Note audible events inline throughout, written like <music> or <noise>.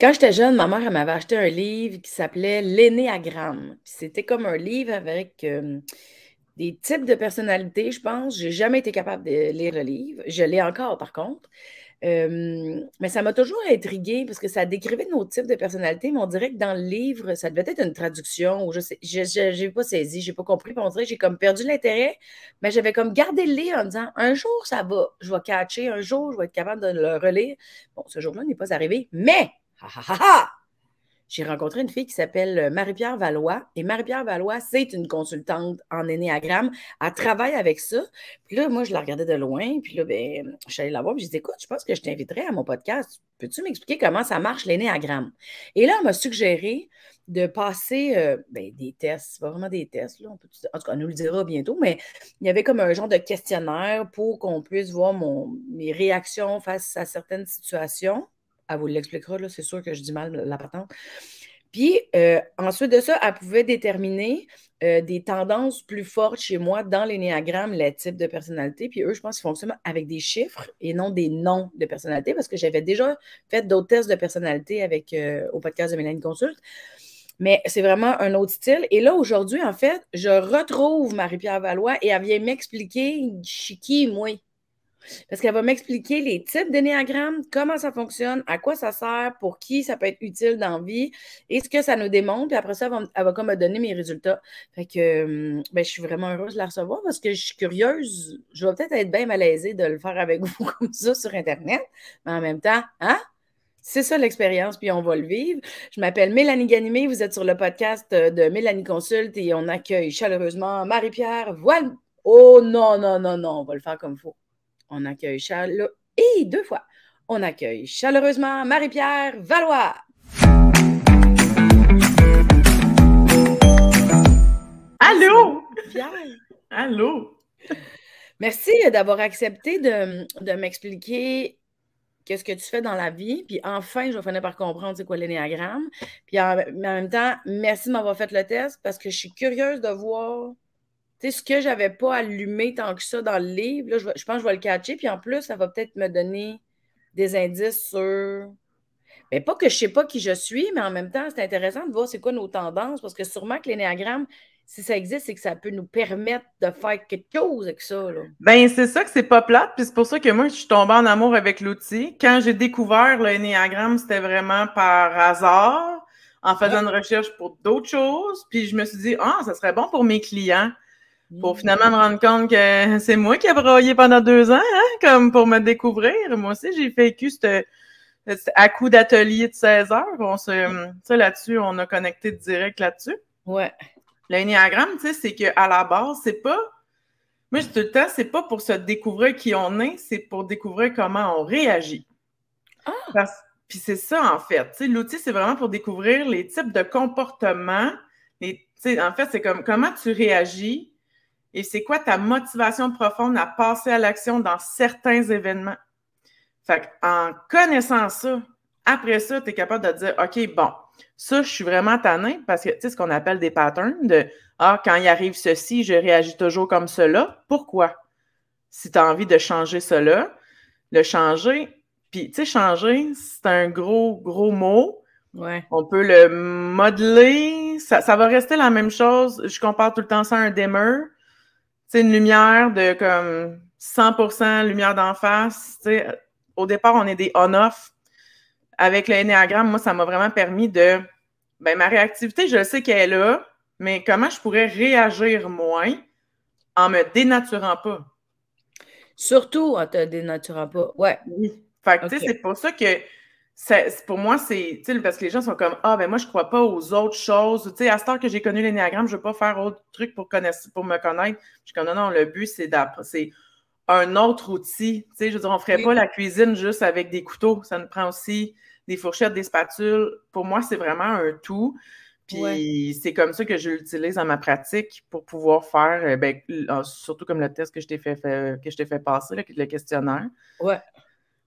Quand j'étais jeune, ma mère m'avait acheté un livre qui s'appelait L'énéagramme. C'était comme un livre avec des types de personnalités, je pense. Je n'ai jamais été capable de lire le livre. Je l'ai encore, par contre. mais ça m'a toujours intriguée parce que ça décrivait nos types de personnalités, mais on dirait que dans le livre, ça devait être une traduction ou je sais, pas saisi, je n'ai pas compris, on dirait que j'ai comme perdu l'intérêt, mais j'avais comme gardé le livre en disant un jour ça va, je vais catcher, un jour je vais être capable de le relire. Bon, ce jour-là n'est pas arrivé, mais ah, ah, ah, j'ai rencontré une fille qui s'appelle euh, Marie-Pierre Valois. Et Marie-Pierre Valois, c'est une consultante en énéagramme. Elle travaille avec ça. Puis là, moi, je la regardais de loin. Puis là, ben, je suis allée la voir. Puis je disais, Écoute, je pense que je t'inviterai à mon podcast. Peux-tu m'expliquer comment ça marche l'énéagramme? Et là, elle m'a suggéré de passer euh, ben, des tests. pas vraiment des tests. en tout cas, on nous le dira bientôt. Mais il y avait comme un genre de questionnaire pour qu'on puisse voir mes réactions face à certaines situations. Elle vous l'expliquera, là, c'est sûr que je dis mal la patente. Puis euh, ensuite de ça, elle pouvait déterminer euh, des tendances plus fortes chez moi dans l'énéagramme, les types de personnalité. Puis eux, je pense qu'ils fonctionnent avec des chiffres et non des noms de personnalité parce que j'avais déjà fait d'autres tests de personnalité avec euh, au podcast de Mélanie Consulte. Mais c'est vraiment un autre style. Et là, aujourd'hui, en fait, je retrouve Marie-Pierre Valois et elle vient m'expliquer chez qui, moi. Parce qu'elle va m'expliquer les types d'énéagrammes, comment ça fonctionne, à quoi ça sert, pour qui ça peut être utile dans la vie et ce que ça nous démontre. Puis après ça, elle va, comme me donner mes résultats. Fait que hum, ben, je suis vraiment heureuse de la recevoir parce que je suis curieuse. Je vais peut-être être bien malaisée de le faire avec <laughs> vous comme ça sur Internet. Mais en même temps, hein? C'est ça l'expérience, puis on va le vivre. Je m'appelle Mélanie Ganimé, vous êtes sur le podcast euh, de Mélanie Consulte et on accueille chaleureusement Marie-Pierre Voile. Oh non, non, non, non, on va le faire comme il faut. On accueille chale Et deux fois, on accueille chaleureusement Marie-Pierre Valois. Allô! Pierre. Allô! Merci d'avoir accepté de, m'expliquer qu'est-ce que tu fais dans la vie. Puis enfin, je finis par comprendre c'est quoi l'énéagramme. Puis en même temps, merci de m'avoir fait le test parce que je suis curieuse de voir tu sais, ce que j'avais pas allumé tant que ça dans le livre, je, pense que je vais le catcher. Puis en plus, ça va peut-être me donner des indices sur. Mais pas que je sais pas qui je suis, mais en même temps, c'est intéressant de voir c'est quoi nos tendances, parce que sûrement que l'énéagramme, si ça existe, c'est que ça peut nous permettre de faire quelque chose avec ça. Là. Ben, c'est ça que c'est pas plate, puis c'est pour ça que moi, je suis tombée en amour avec l'outil. Quand j'ai découvert le c'était vraiment par hasard, en faisant une recherche pour d'autres choses, puis je me suis dit, ah, ça serait bon pour mes clients pour finalement me rendre compte que c'est moi qui ai broyé pendant deux ans, hein, comme pour me découvrir. Moi aussi, j'ai vécu ce à coup d'atelier de 16 heures. ça, là-dessus, on a connecté direct là-dessus. Ouais. L'énéagramme, tu sais, c'est qu'à la base, c'est pas. Moi, tout le temps, c'est pas pour se découvrir qui on est, c'est pour découvrir comment on réagit. Ah! Puis c'est ça, en fait. Tu sais, l'outil, c'est vraiment pour découvrir les types de comportements. Tu sais, en fait, c'est comme comment tu réagis et c'est quoi ta motivation profonde à passer à l'action dans certains événements. Fait en connaissant ça, après ça, tu es capable de dire OK, bon, ça, je suis vraiment tanné parce que tu sais ce qu'on appelle des patterns de Ah, quand il arrive ceci, je réagis toujours comme cela. Pourquoi? Si tu as envie de changer cela, le changer, puis tu sais, changer, c'est un gros, gros mot. Ouais. On peut le modeler. Ça, va rester la même chose. Je compare tout le temps ça à un demeur c'est une lumière de comme 100% lumière d'en face. sais, au départ, on est des on-off. Avec le Enneagram, moi, ça m'a vraiment permis de. Ben, ma réactivité, je sais qu'elle est là, mais comment je pourrais réagir moins en me dénaturant pas? Surtout en te dénaturant pas, ouais. Oui. Fait que, c'est pour ça que pour moi, c'est parce que les gens sont comme Ah, ben moi, je crois pas aux autres choses. sais à ce temps que j'ai connu l'énéagramme, je veux pas faire autre truc pour, connaître, pour me connaître. Je suis comme Non, non, le but, c'est c'est un autre outil. sais je veux dire, on ferait pas la cuisine juste avec des couteaux. Ça nous prend aussi des fourchettes, des spatules. Pour moi, c'est vraiment un tout. Puis c'est comme ça que je l'utilise dans ma pratique pour pouvoir faire, euh, ben, ah, surtout comme le test que je t'ai fait, que je t'ai fait passer, le questionnaire. Ouais.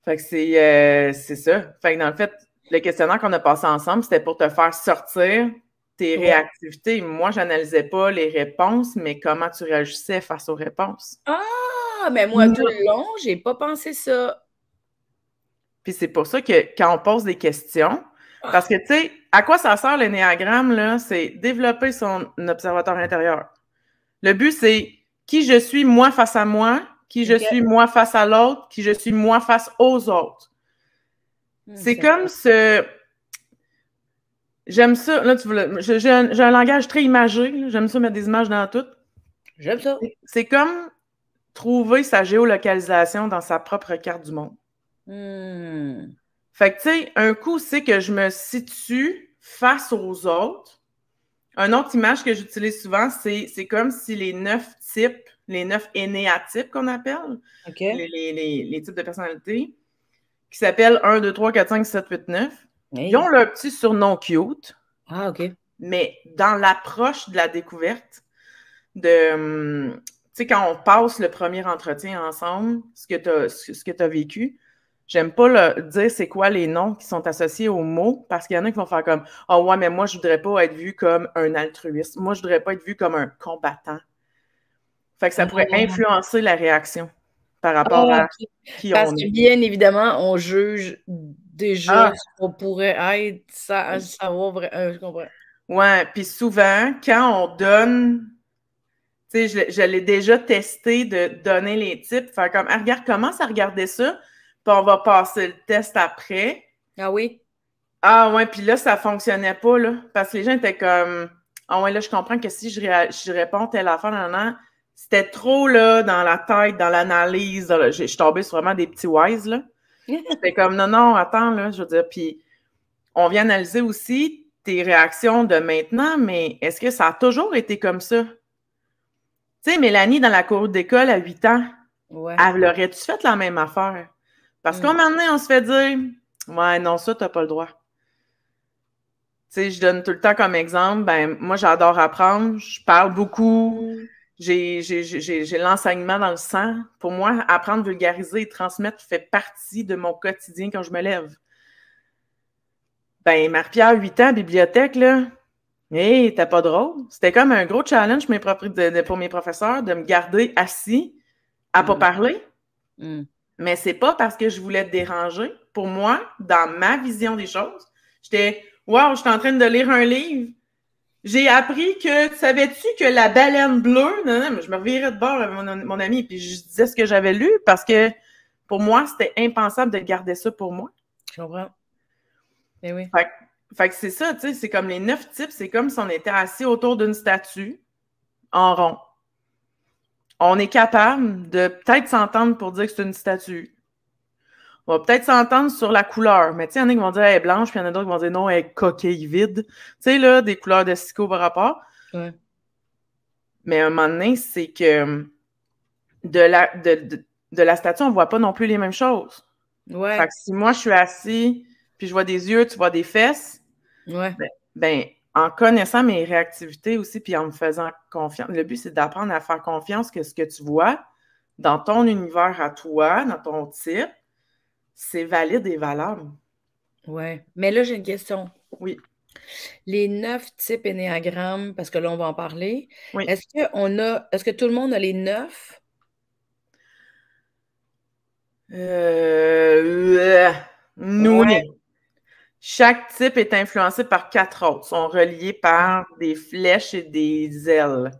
Fait que euh, c'est, ça. Fait que dans le fait, le questionnaire qu'on a passé ensemble, c'était pour te faire sortir tes réactivités. Moi, j'analysais pas les réponses, mais comment tu réagissais face aux réponses. Ah, mais moi, tout le long, j'ai pas pensé ça. Puis c'est pour ça que quand on pose des questions, ah. parce que, tu sais, à quoi ça sert l'énéagramme, là? C'est développer son observateur intérieur. Le but, c'est qui je suis, moi, face à moi, qui je suis moi face à l'autre, qui je suis moi face aux autres. Hmm, c'est comme ce. J'aime ça. Là, tu voulais. J'ai un, langage très imagé. J'aime ça mettre des images dans tout. J'aime ça. C'est comme trouver sa géolocalisation dans sa propre carte du monde. Hmm. Fait que, tu sais, un coup, c'est que je me situe face aux autres. Un autre image que j'utilise souvent, c'est comme si les neuf types les neuf énéatypes qu'on appelle, les, types de personnalités, qui s'appellent 1, 2, 3, 4, 5, 7, 8, 9. Ils ont leur petit surnom cute. Ah, OK. Mais dans l'approche de la découverte, de, hum, tu sais, quand on passe le premier entretien ensemble, ce que tu as, ce que as vécu, J'aime pas le dire c'est quoi les noms qui sont associés aux mots parce qu'il y en a qui vont faire comme Ah oh ouais, mais moi, je voudrais pas être vu comme un altruiste. Moi, je voudrais pas être vu comme un combattant. Fait que ça pourrait ah. influencer la réaction par rapport ah, à Parce que bien évidemment, on juge déjà ah. ce qu'on pourrait être ça, savoir euh, je comprends. Ouais, puis souvent, quand on donne, tu sais, je, l'ai déjà testé de donner les types, faire comme, regarde, commence à regarder ça, puis on va passer le test après. Ah oui? Ah ouais, puis là, ça fonctionnait pas, là, parce que les gens étaient comme, ah ouais, là, je comprends que si je, je réponds telle affaire, non, non, c'était trop là, dans la tête, dans l'analyse. Je suis tombée sur vraiment des petits wise. Là. <laughs> C'était comme non, non, attends, là, je veux dire, puis on vient analyser aussi tes réactions de maintenant, mais est-ce que ça a toujours été comme ça? Tu sais, Mélanie, dans la cour d'école à 8 ans, elle aurait-tu fait la même affaire? Parce qu'on qu'à un mm. moment donné, on se fait dire Ouais, non, ça, t'as pas le droit. Tu sais, je donne tout le temps comme exemple, ben moi j'adore apprendre, je parle beaucoup, j'ai l'enseignement dans le sang. Pour moi, apprendre, vulgariser et transmettre fait partie de mon quotidien quand je me lève. Ben, Marie-Pierre, 8 ans, bibliothèque, là. Hé, hey, t'as pas drôle. C'était comme un gros challenge pour mes professeurs de me garder assis à pas mm. parler. Mais mm. Mais c'est pas parce que je voulais te déranger. Pour moi, dans ma vision des choses, j'étais Wow, je suis en train de lire un livre j'ai appris que, savais-tu que la baleine bleue, non, non, je me revirais de bord avec mon, ami, puis je disais ce que j'avais lu parce que pour moi, c'était impensable de garder ça pour moi. Je comprends. Mais ben oui. Fait, fait que c'est ça, tu sais, c'est comme les neuf types, c'est comme si on était assis autour d'une statue en rond. On est capable de peut-être s'entendre pour dire que c'est une statue. On va peut-être s'entendre sur la couleur, mais tu sais, il y en a qui vont dire elle est blanche, puis il y en a d'autres qui vont dire non, elle est coquille vide. Tu sais, là, des couleurs de psycho par rapport. Mais à un moment donné, c'est que euh, de la, de, la statue, on ne voit pas non plus les mêmes choses. Fait que si moi, je suis assis, puis je vois des yeux, tu vois des fesses, ouais. Ben, ben, en connaissant mes réactivités aussi, puis en me faisant confiance, le but, c'est d'apprendre à faire confiance que ce que tu vois dans ton univers à toi, dans ton type, c'est valide et valable. Oui. Mais là, j'ai une question. Oui. Les neuf types énéagrammes, parce que là, on va en parler. Est-ce que on a. Est-ce que tout le monde a les neuf? Euh, nous, Chaque type est influencé par quatre autres, sont reliés par des flèches et des ailes.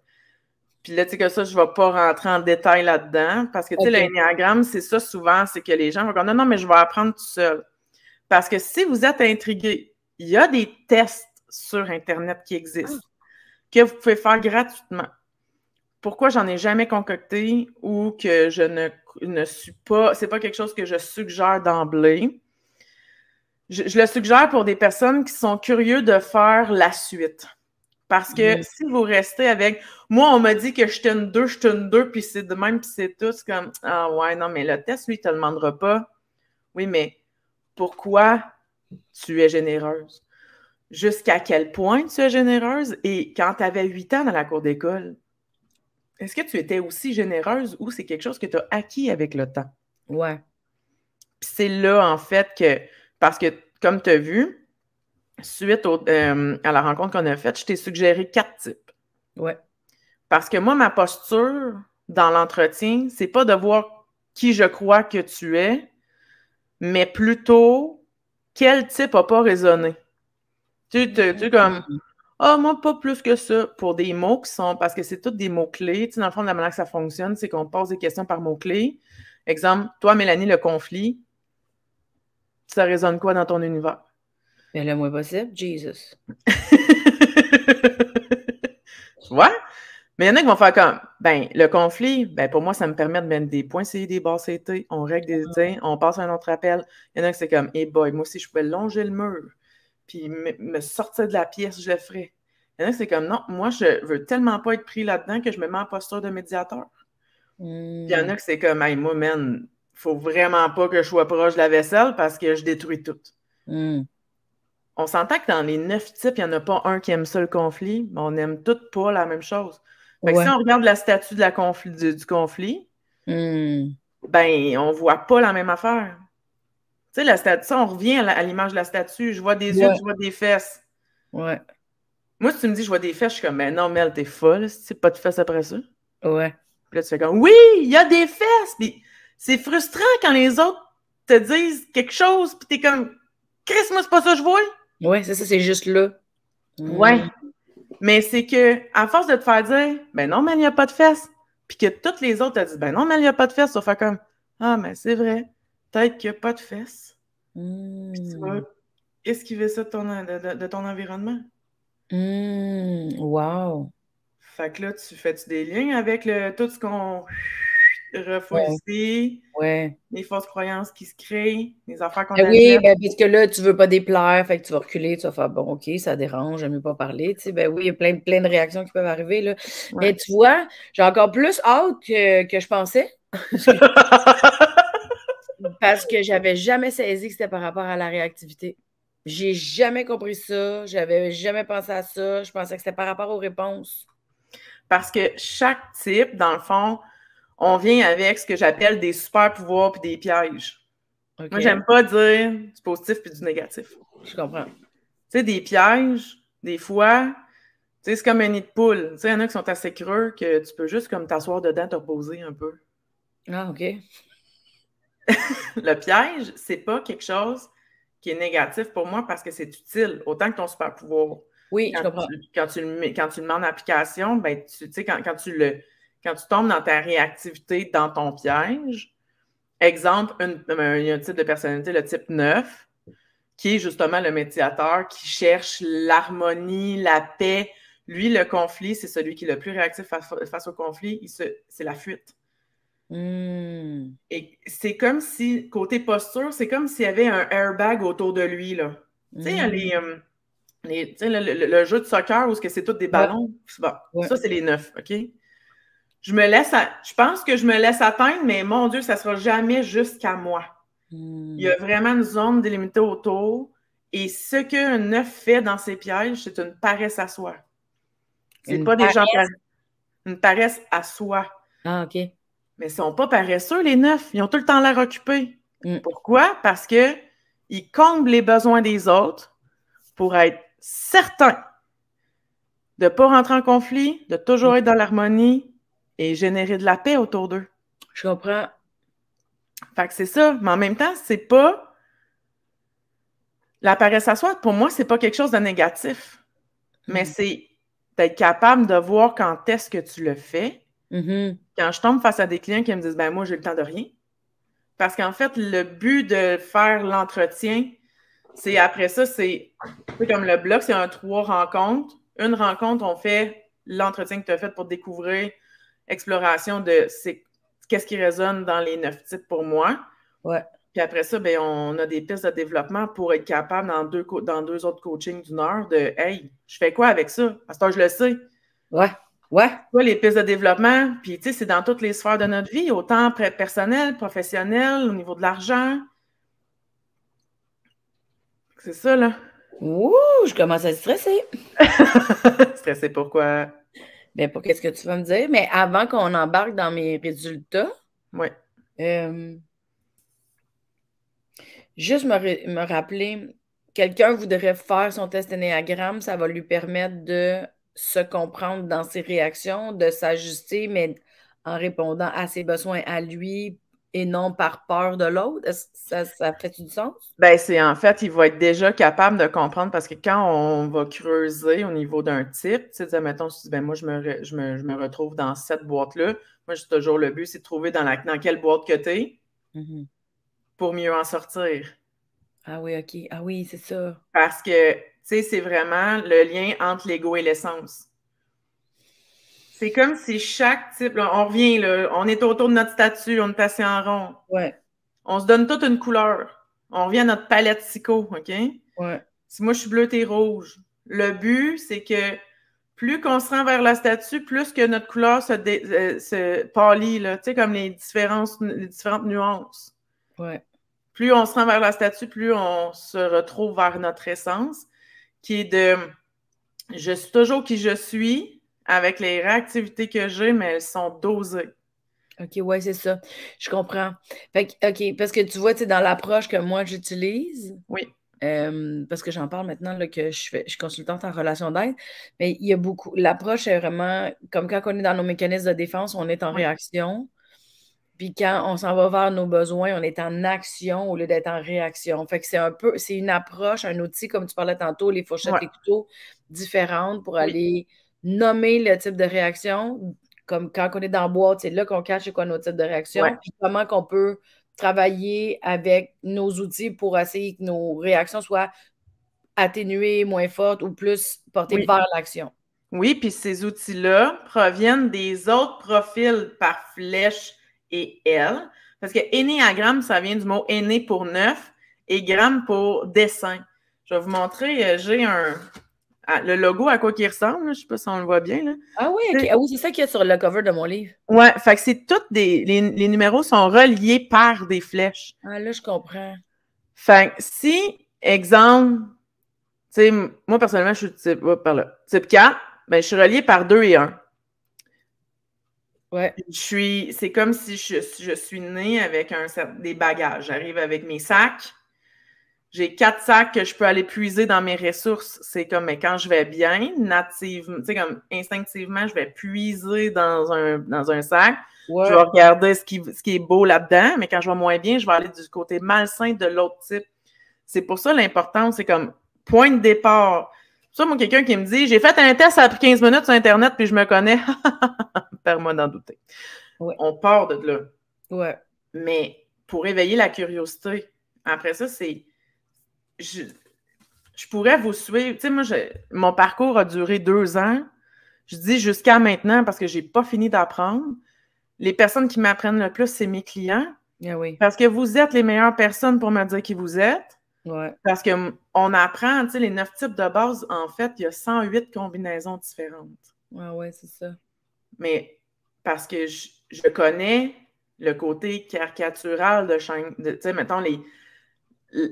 Puis là, tu sais que ça, je ne vais pas rentrer en détail là-dedans parce que, tu sais, okay. c'est ça souvent, c'est que les gens vont dire non, non, mais je vais apprendre tout seul. Parce que si vous êtes intrigué, il y a des tests sur Internet qui existent ah. que vous pouvez faire gratuitement. Pourquoi j'en ai jamais concocté ou que je ne, ne suis pas, c'est pas quelque chose que je suggère d'emblée. Je, je le suggère pour des personnes qui sont curieuses de faire la suite parce que si vous restez avec moi, on m'a dit que je une deux, je une deux, puis c'est de même, puis c'est tout. C'est comme Ah ouais, non, mais le test, lui, il te demandera pas. Oui, mais pourquoi tu es généreuse? Jusqu'à quel point tu es généreuse? Et quand tu avais 8 ans dans la cour d'école, est-ce que tu étais aussi généreuse ou c'est quelque chose que tu as acquis avec le temps? Ouais. Puis c'est là, en fait, que parce que comme tu as vu, suite euh, à la rencontre qu'on a faite, je t'ai suggéré quatre types. Oui. Parce que moi, ma posture dans l'entretien, c'est pas de voir qui je crois que tu es, mais plutôt quel type n'a pas résonné. Tu tu comme mm-hmm. Ah, oh, moi, pas plus que ça pour des mots qui sont parce que c'est tous des mots-clés. Tu sais, dans le fond, la manière que ça fonctionne, c'est qu'on pose des questions par mots-clés. Exemple, toi, Mélanie, le conflit, ça résonne quoi dans ton univers? Mais le moins possible, Jesus. tu <laughs> Mais il y en a qui vont faire comme, ben, le conflit, ben, pour moi, ça me permet de mettre des points c'est des basses on règle des idées, mm-hmm. on passe à un autre appel. Il y en a qui c'est comme, hey boy, moi aussi, je pouvais longer le mur, puis me sortir de la pièce, je le ferais. Il y en a qui c'est comme, non, moi, je veux tellement pas être pris là-dedans que je me mets en posture de médiateur. il y en a mm. qui c'est comme, hey, moi, man, faut vraiment pas que je sois proche de la vaisselle parce que je détruis tout. Mm on s'entend que dans les neuf types, il n'y en a pas un qui aime ça le conflit, on n'aime toutes pas la même chose. Fait si on regarde la statue de la du, conflit, hmm. ben, on voit pas la même affaire. Tu sais, la statue, on revient à l'image de la statue. Je vois des yeux, je vois des fesses. Ouais. Moi, si tu me dis je vois des fesses, je suis comme, mais ben non, Mel, t'es folle, c'est pas de fesses après ça. Ouais. Puis là, tu fais comme, oui, il y a des fesses. c'est frustrant quand les autres te disent quelque chose, puis t'es comme, Christmas moi, c'est pas ça que je vois. Oui, c'est ça, c'est juste là. Mm. Oui. Mais c'est que, à force de te faire dire, ben non, mais il n'y a pas de fesses, puis que toutes les autres te disent, ben non, mais il n'y a pas de fesses, ça fait comme, ah, mais c'est vrai, peut-être qu'il n'y a pas de fesses. Mmh. Puis tu vas mm. esquiver ça de ton, environnement. Hum, Wow. Fait que là, tu fais -tu des liens avec le, tout ce qu'on les fausses croyances qui se créent, les affaires qu'on a. Eh oui, ben, parce que là, tu veux pas déplaire, fait que tu vas reculer, tu vas faire bon, OK, ça dérange, j'aime mieux pas parler. Tu sais, ben oui, il y a plein, plein de réactions qui peuvent arriver. Là. Mais tu vois, j'ai encore plus hâte que, que je pensais. <laughs> parce que j'avais jamais saisi que c'était par rapport à la réactivité. J'ai jamais compris ça, j'avais jamais pensé à ça, je pensais que c'était par rapport aux réponses. Parce que chaque type, dans le fond, on vient avec ce que j'appelle des super pouvoirs puis des pièges. Moi, j'aime pas dire du positif puis du négatif. Je comprends. Tu sais, des pièges, des fois, tu c'est comme un nid de poule. Tu sais, il y en a qui sont assez creux que tu peux juste comme t'asseoir dedans, te un peu. Ah, OK. <laughs> le piège, c'est pas quelque chose qui est négatif pour moi parce que c'est utile, autant que ton super pouvoir. Oui, quand je comprends. Tu, quand, tu le, quand tu le mets en application, ben, tu sais, quand tu le quand tu tombes dans ta réactivité, dans ton piège, exemple, ben, il y a un type de personnalité, le type 9, qui est justement le médiateur qui cherche l'harmonie, la paix. Lui, le conflit, c'est celui qui est le plus réactif face, au conflit, c'est la fuite. Hmm. Et c'est comme si, côté posture, c'est comme s'il y avait un airbag autour de lui. Là. Tu sais, hmm. les, euh, le, jeu de soccer où c'est tous des ballons. ça, c'est les neuf, OK? je me laisse, je pense que je me laisse atteindre, mais mon Dieu, ça sera jamais jusqu'à moi. Il y a hmm. vraiment une zone délimitée autour. Et ce qu'un neuf fait dans ses pièges, c'est une paresse à soi. C'est pas des gens paresseux. Une paresse à soi. Ah, OK. Mais ils sont pas paresseux, les neufs. Ils ont tout le temps l'air occupés. Hmm. Pourquoi? Parce qu'ils comblent les besoins des autres pour être certains de ne pas rentrer en conflit, de toujours hmm. être dans l'harmonie, et générer de la paix autour d'eux. Je comprends. Fait que c'est ça. Mais en même temps, c'est pas. La paresse à soi, pour moi, c'est pas quelque chose de négatif. Mais mm-hmm. c'est d'être capable de voir quand est-ce que tu le fais. Mm-hmm. Quand je tombe face à des clients qui me disent Ben, moi, j'ai le temps de rien. Parce qu'en fait, le but de faire l'entretien, c'est après ça, c'est comme le blog, c'est un trois rencontres. Une rencontre, on fait l'entretien que tu as fait pour découvrir exploration de qu'est-ce qui résonne dans les neuf titres pour moi. Puis après ça, ben, on a des pistes de développement pour être capable dans deux, dans deux autres coachings du Nord de Hey, je fais quoi avec ça? À ce je le sais. Ouais. Ouais. Quoi, les pistes de développement, puis tu sais, c'est dans toutes les sphères de notre vie, autant personnel, professionnel, au niveau de l'argent. C'est ça, là. Ouh, je commence à stresser. <laughs> stresser pourquoi? Bien, pour qu'est-ce que tu vas me dire, mais avant qu'on embarque dans mes résultats, euh, juste me, rappeler, quelqu'un voudrait faire son test ennéagramme, ça va lui permettre de se comprendre dans ses réactions, de s'ajuster, mais en répondant à ses besoins à lui et non par peur de l'autre? Ça, ça fait du sens? Ben, c'est en fait, il va être déjà capable de comprendre parce que quand on va creuser au niveau d'un type, tu sais, mettons, ben, moi, je me, retrouve dans cette boîte-là. Moi, j'ai toujours le but, c'est de trouver dans, dans quelle boîte que t'es mm-hmm. pour mieux en sortir. Ah oui, OK. Ah oui, c'est ça. Parce que, tu sais, c'est vraiment le lien entre l'ego et l'essence. C'est comme si chaque type, on revient, on est autour de notre statue, on est passé en rond. Ouais. On se donne toute une couleur. On revient à notre palette psycho, OK? Ouais. Si moi je suis bleu, t'es rouge. Le but, c'est que plus qu'on se rend vers la statue, plus que notre couleur se, dé, euh, tu sais, comme les, différences, les différentes nuances. Ouais. Plus on se rend vers la statue, plus on se retrouve vers notre essence, qui est de je suis toujours qui je suis, avec les réactivités que j'ai, mais elles sont dosées. OK, ouais, c'est ça. Je comprends. Fait OK, parce que tu vois, tu dans l'approche que moi j'utilise. Oui. Euh, parce que j'en parle maintenant là, que je, suis consultante en relation d'aide, mais il y a beaucoup. L'approche est vraiment comme quand on est dans nos mécanismes de défense, on est en réaction. Puis quand on s'en va vers nos besoins, on est en action au lieu d'être en réaction. Fait que c'est un peu, c'est une approche, un outil, comme tu parlais tantôt, les fourchettes ouais. couteaux différentes pour aller nommer le type de réaction, comme quand on est dans la boîte, c'est là qu'on cache quoi nos types de réaction, comment qu'on peut travailler avec nos outils pour essayer que nos réactions soient atténuées, moins fortes ou plus portées par vers l'action. Oui, puis ces outils-là proviennent des autres profils par flèche et L. Parce que énéagramme, ça vient du mot aîné pour neuf et gramme pour dessin. Je vais vous montrer, euh, j'ai un, ah, le logo, à quoi qu'il ressemble, je ne sais pas si on le voit bien. Là. Ah oui, ah c'est ça qu'il y a sur le cover de mon livre. Oui, c'est toutes Les, numéros sont reliés par des flèches. Ah là, je comprends. Fait si, exemple, tu sais, moi personnellement, je suis type, par là, 4, ben, je suis relié par 2 et 1. Ouais. Je suis, c'est comme si je, suis née avec un, des bagages. J'arrive avec mes sacs, j'ai quatre sacs que je peux aller puiser dans mes ressources. C'est comme, mais quand je vais bien, nativement, tu sais, comme instinctivement, je vais puiser dans un, dans un sac. Je vais regarder ce qui, ce qui est beau là-dedans, mais quand je vais moins bien, je vais aller du côté malsain de l'autre type. C'est pour ça l'importance. c'est comme point de départ. Ça, moi, quelqu'un qui me dit J'ai fait un test, après 15 minutes sur Internet, puis je me connais. <laughs> permets moi d'en douter. On part de là. Ouais. Mais pour éveiller la curiosité, après ça, c'est je, pourrais vous suivre. Tu sais, moi, je, mon parcours a duré deux ans. Je dis jusqu'à maintenant parce que je n'ai pas fini d'apprendre. Les personnes qui m'apprennent le plus, c'est mes clients. Ah oui. Parce que vous êtes les meilleures personnes pour me dire qui vous êtes. Ouais. Parce qu'on apprend, tu sais, les neuf types de base, en fait, il y a 108 combinaisons différentes. Oui, ah ouais, c'est ça. Mais parce que je, connais le côté caricatural de, de tu sais, mettons, les,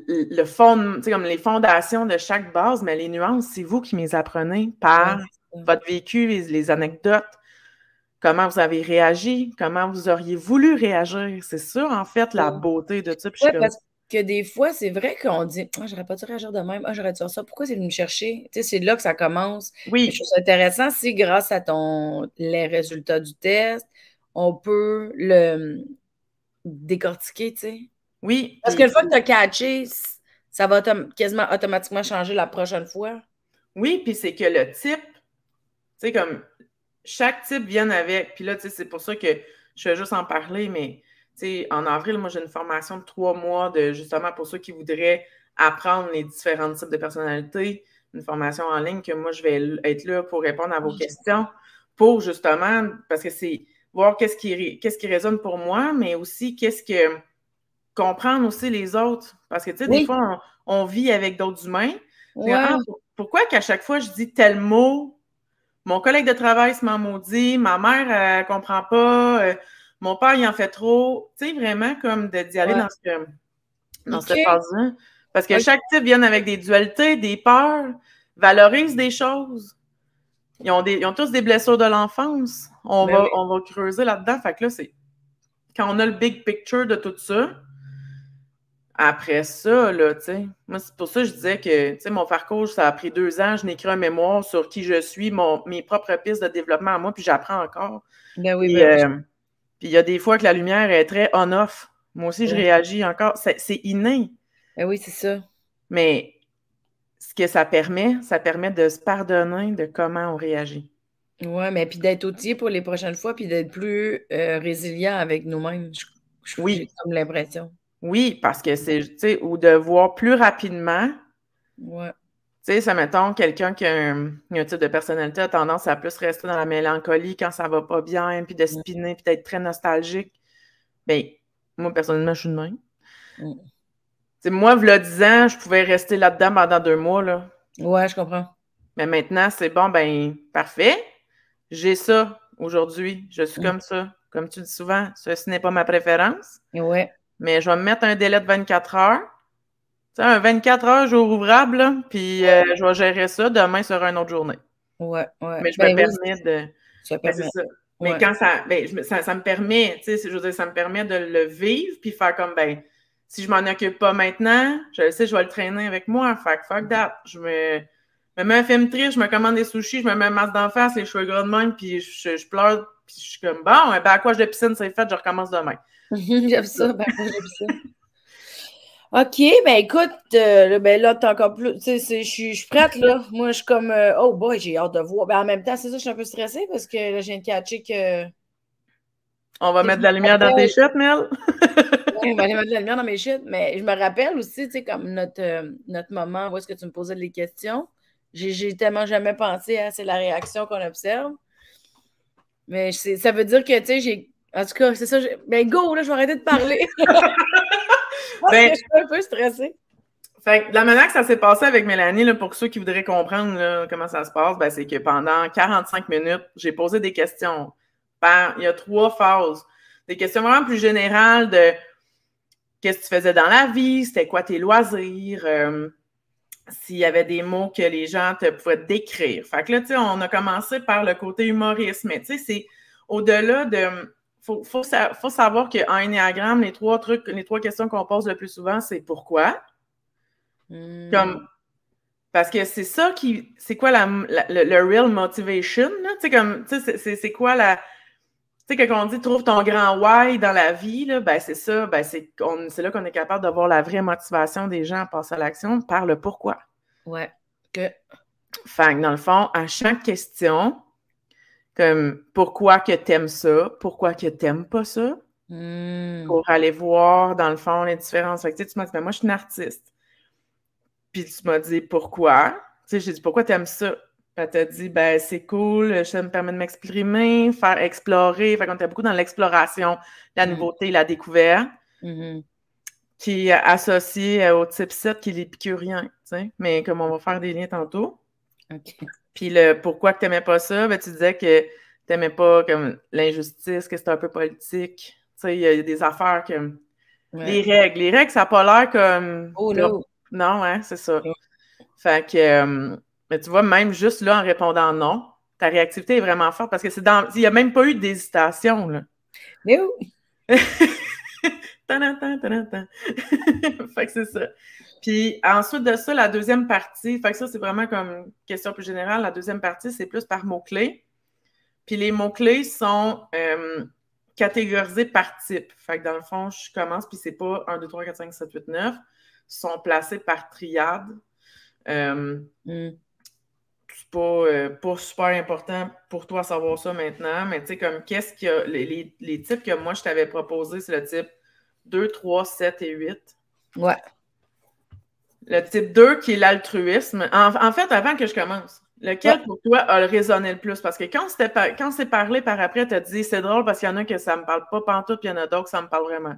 le fond, comme les fondations de chaque base, mais les nuances, c'est vous qui m'y apprenez par votre vécu, les, anecdotes, comment vous avez réagi, comment vous auriez voulu réagir. C'est sûr, en fait, la beauté de ça. parce que des fois, c'est vrai qu'on dit Ah, j'aurais pas dû réagir de même, ah, j'aurais dû faire ça, pourquoi c'est de me chercher? c'est là que ça commence. Oui. C'est intéressant si grâce à ton les résultats du test, on peut le décortiquer, tu sais. Oui. Parce qu'une fois que tu as catché, ça va quasiment automatiquement changer la prochaine fois. Oui, puis c'est que le type, tu sais, comme chaque type vient avec. Puis là, tu sais, c'est pour ça que je vais juste en parler, mais tu sais, en avril, moi, j'ai une formation de trois mois de justement pour ceux qui voudraient apprendre les différents types de personnalités, une formation en ligne que moi, je vais être là pour répondre à vos questions, pour justement, parce que c'est voir qu'est-ce qui, qu'est-ce qui résonne pour moi, mais aussi qu'est-ce que comprendre aussi les autres. Parce que, tu sais, des fois, on, vit avec d'autres humains. Ah, pourquoi qu'à chaque fois, je dis tel mot? Mon collègue de travail se m'en maudit, ma mère, elle, comprend pas, euh, mon père, il en fait trop. Tu sais, vraiment, comme d'y aller dans, ce, dans cette là Parce que chaque type vient avec des dualités, des peurs, valorise des choses. Ils ont, des, tous des blessures de l'enfance. On, ben va, on va creuser là-dedans. Fait que là, c'est quand on a le big picture de tout ça, après ça, là, tu sais, moi, c'est pour ça que je disais que, tu sais, mon parcours, ça a pris deux ans. Je n'écris un mémoire sur qui je suis, mes propres pistes de développement à moi, puis j'apprends encore. Ben oui, puis, ben euh, puis il y a des fois que la lumière est très on-off. Moi aussi, je réagis encore. C'est inné. Ben oui, c'est ça. Mais ce que ça permet, ça permet de se pardonner de comment on réagit. Oui, mais puis d'être outillé pour les prochaines fois, puis d'être plus euh, résilient avec nous-mêmes. oui. comme l'impression. Oui, parce que c'est, tu sais, ou de voir plus rapidement. Ouais. Tu sais, ça mettons, quelqu'un qui a un, type de personnalité a tendance à plus rester dans la mélancolie quand ça va pas bien, puis de spinner, puis d'être très nostalgique. Ben, moi, personnellement, je suis de même. Tu sais, moi, vous le disant, je pouvais rester là-dedans pendant deux mois, là. Ouais, je comprends. Mais maintenant, c'est bon, ben, parfait. J'ai ça aujourd'hui. Je suis comme ça. Comme tu dis souvent, ce n'est pas ma préférence. Ouais mais je vais me mettre un délai de 24 heures. Tu sais, un 24 heures, jour ouvrable, puis euh, je vais gérer ça. Demain sera une autre journée. Ouais, ouais. Mais je ben me permets de. Ça ben, permet. Mais quand ben, ça, ça, me permet, tu sais, je veux dire, ça me permet de le vivre, puis faire comme, ben, si je m'en occupe pas maintenant, je le sais, je vais le traîner avec moi. Fuck, fuck that. Je me, me mets un film triste, je me commande des sushis, je me mets un masque d'en face, les cheveux gros de même, puis je pleure puis je suis comme, bon, à quoi je de piscine, c'est fait, je recommence demain. <laughs> J'aime ça, quoi de piscine. OK, ben écoute, euh, ben là, t'es encore plus. Tu sais, je suis prête, là. Moi, je suis comme, euh, oh boy, j'ai hâte de voir. Ben en même temps, c'est ça, je suis un peu stressée parce que là, je viens de catcher que. On va mettre de la lumière dans tes chutes, Mel. <laughs> on va mettre de la lumière dans mes chutes. Mais je me rappelle aussi, tu sais, comme notre, euh, notre moment où est-ce que tu me posais des questions, j'ai tellement jamais pensé à hein, c'est la réaction qu'on observe. Mais ça veut dire que, tu sais, j'ai. En tout cas, c'est ça. Mais go, là, je vais arrêter de parler. <laughs> <laughs> Ben, je suis un peu stressée. Fait la manière que ça s'est passé avec Mélanie, là, pour ceux qui voudraient comprendre comment ça se passe, ben, c'est que pendant 45 minutes, j'ai posé des questions. il y a trois phases. Des questions vraiment plus générales de qu'est-ce que tu faisais dans la vie, c'était quoi tes loisirs, euh, s'il y avait des mots que les gens te pouvaient décrire. Fait que là, tu sais, on a commencé par le côté humorisme, mais tu sais, c'est au-delà de. Faut, faut, savoir qu'en Enneagramme, les trois trucs, les trois questions qu'on pose le plus souvent, c'est pourquoi. Hmm. Comme parce que c'est ça qui. C'est quoi la, le, real motivation? Tu sais, comme. Tu sais, c'est quoi la, tu sais, quand on dit trouve ton grand why dans la vie, ben c'est ça, ben c'est, là qu'on est capable de voir la vraie motivation des gens à passer à l'action par le pourquoi. Ouais. Que... dans le fond, à chaque question, comme pourquoi que t'aimes ça, pourquoi que t'aimes pas ça, hmm. pour aller voir dans le fond les différences. Fait tu m'as dit, ben, moi je suis une artiste. Puis tu m'as dit pourquoi. Tu sais, j'ai dit pourquoi t'aimes ça. Elle t'a dit, ben, c'est cool, ça me permet de m'exprimer, faire explorer. Fait qu'on était beaucoup dans l'exploration, la mm. nouveauté, la découverte, mm-hmm. qui est associée euh, au type 7 qui est l'épicurien, mais comme on va faire des liens tantôt. OK. Puis le pourquoi que t'aimais pas ça, ben, tu disais que t'aimais pas comme l'injustice, que c'était un peu politique. Tu sais, il y, a des affaires comme. Les règles. Les règles, ça n'a pas l'air comme. Oh, non! Non, hein, c'est ça. Fait que. Euh, mais tu vois, même juste là, en répondant non, ta réactivité est vraiment forte parce que c'est dans. Il n'y a même pas eu d'hésitation, là. Mais oui! <laughs> <laughs> fait que c'est ça. Puis ensuite de ça, la deuxième partie, fait que ça, c'est vraiment comme question plus générale. La deuxième partie, c'est plus par mots-clés. Puis les mots-clés sont euh, catégorisés par type. Fait que dans le fond, je commence, puis c'est pas 1, 2, 3, 4, 5, 7, 8, 9. Ils sont placés par triade. Euh, mm c'est pas, euh, pas super important pour toi savoir ça maintenant, mais tu sais, comme qu'est-ce que les, les, types que moi je t'avais proposé, c'est le type 2, 3, 7 et 8. Ouais. Le type 2 qui est l'altruisme. En, fait, avant que je commence, lequel pour toi a le résonné le plus? Parce que quand, quand c'est parlé par après, tu as dit c'est drôle parce qu'il y en a que ça me parle pas pantoute, puis il y en a d'autres que ça me parle vraiment.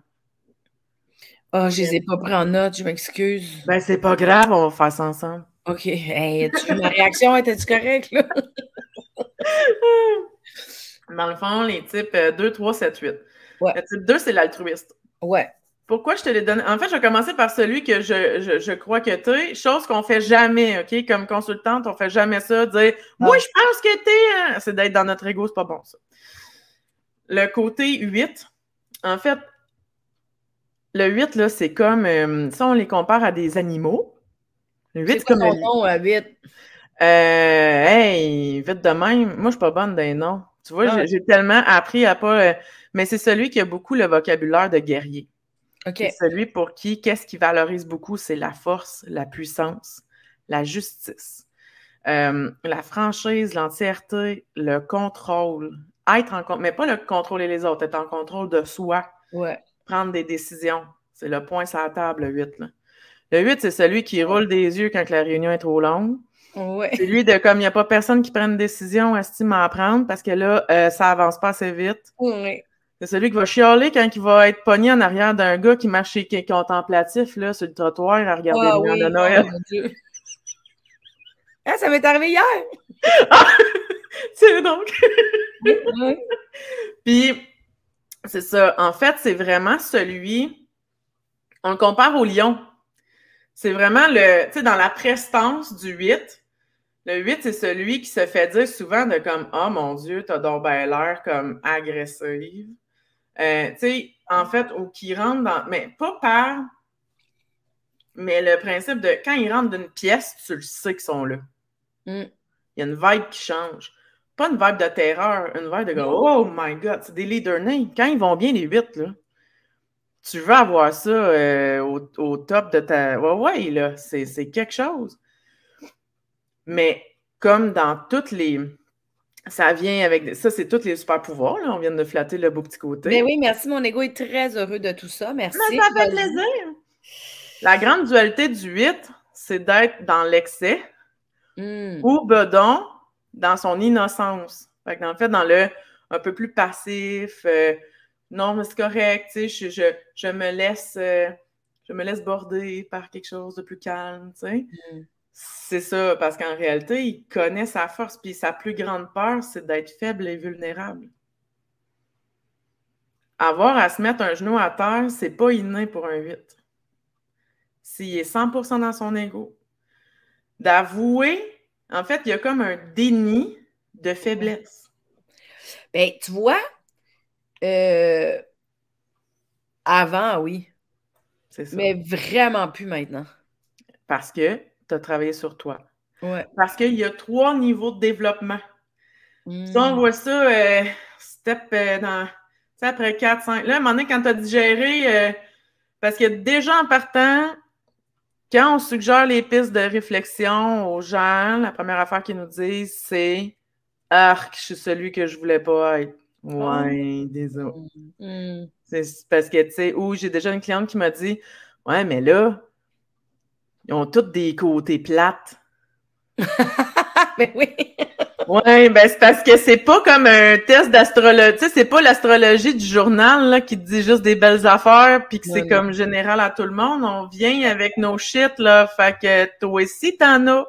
Ah, oh, je les ai pas pris en note, je m'excuse. Ben, c'est pas grave, on va faire ça ensemble. OK. ma réaction était-tu correcte, là? <laughs> Dans le fond, les types 2, 3, 7, 8. Le type 2, c'est l'altruiste. Ouais. Pourquoi je te les donne? En fait, je vais commencer par celui que je, crois que tu es. Chose qu'on fait jamais, OK? Comme consultante, on fait jamais ça, dire Moi, je pense que tu es. Hein? C'est d'être dans notre ego, c'est pas bon, ça. Le côté 8, en fait, le 8, là, c'est comme. ça, euh, on les compare à des animaux. Vite, comme ton nom à euh, hey, vite de même. Moi, je suis pas bonne d'un nom. Tu vois, ah j'ai tellement appris à pas. Euh, mais c'est celui qui a beaucoup le vocabulaire de guerrier. C'est celui pour qui, qu'est-ce qui valorise beaucoup, c'est la force, la puissance, la justice, euh, la franchise, l'entièreté, le contrôle. Être en mais pas le contrôler les autres, être en contrôle de soi. Ouais. Prendre des décisions. C'est le point sur la table, 8. Là. Le 8, c'est celui qui roule des yeux quand la réunion est trop longue. Ouais. C'est lui de comme il n'y a pas personne qui prenne une décision, estime à prendre parce que là, euh, ça avance pas assez vite. C'est celui qui va chialer quand il va être pogné en arrière d'un gars qui marche contemplatif là, sur le trottoir à regarder ah le de oh Noël. Ah, ça m'est arrivé hier! ah, <laughs> c'est donc! <laughs> Puis, c'est ça. En fait, c'est vraiment celui. On le compare au lion. C'est vraiment le, tu sais, dans la prestance du 8, le 8, c'est celui qui se fait dire souvent de comme Ah mon Dieu, t'as donc ben l'air comme agressive. Euh, tu sais, en fait, ou qui rentre dans. Mais pas par. Mais le principe de quand ils rentrent d'une pièce, tu le sais qu'ils sont là. Mm. Il y a une vibe qui change. Pas une vibe de terreur, une vibe de oh my god, c'est des leaders Quand ils vont bien, les 8, là, tu veux avoir ça euh, au, top de ta. Ouais, ouais, là, c'est quelque chose. Mais comme dans toutes les. Ça vient avec. Ça, c'est tous les super pouvoirs, là. On vient de flatter le beau petit côté. Mais ben oui, merci. Mon ego est très heureux de tout ça. Merci. ça fait plaisir. La grande dualité du 8, c'est d'être dans l'excès hmm. ou Bedon dans son innocence. Fait que dans fait, dans le un peu plus passif. Euh, non, mais c'est correct, je, me laisse euh, je me laisse border par quelque chose de plus calme, mm. C'est ça, parce qu'en réalité, il connaît sa force, puis sa plus grande peur, c'est d'être faible et vulnérable. Avoir à se mettre un genou à terre, c'est pas inné pour un 8. S'il est 100% dans son ego, d'avouer, en fait, il y a comme un déni de faiblesse. Bien, tu vois, euh, avant, oui. Mais vraiment plus maintenant. Parce que tu as travaillé sur toi. Ouais. Parce qu'il y a trois niveaux de développement. Donc on hmm. voit ça euh, step euh, dans. après 4, 5. Là, à un moment donné, quand tu as digéré, parce que déjà en partant, quand on suggère les pistes de réflexion aux gens, la première affaire qu'ils nous disent, c'est Arc, je suis celui que je voulais pas être. Ouais, oh. désolé. Mm, mm. C'est parce que, tu sais, où j'ai déjà une cliente qui m'a dit Ouais, mais là, ils ont tous des côtés plates. mais <laughs> ben oui. <laughs> oui, ben c'est parce que c'est pas comme un test d'astrologie. Tu sais, c'est pas l'astrologie du journal là, qui te dit juste des belles affaires puis que c'est comme général à tout le monde. On vient avec nos shit, là. Fait que toi aussi, t'en as.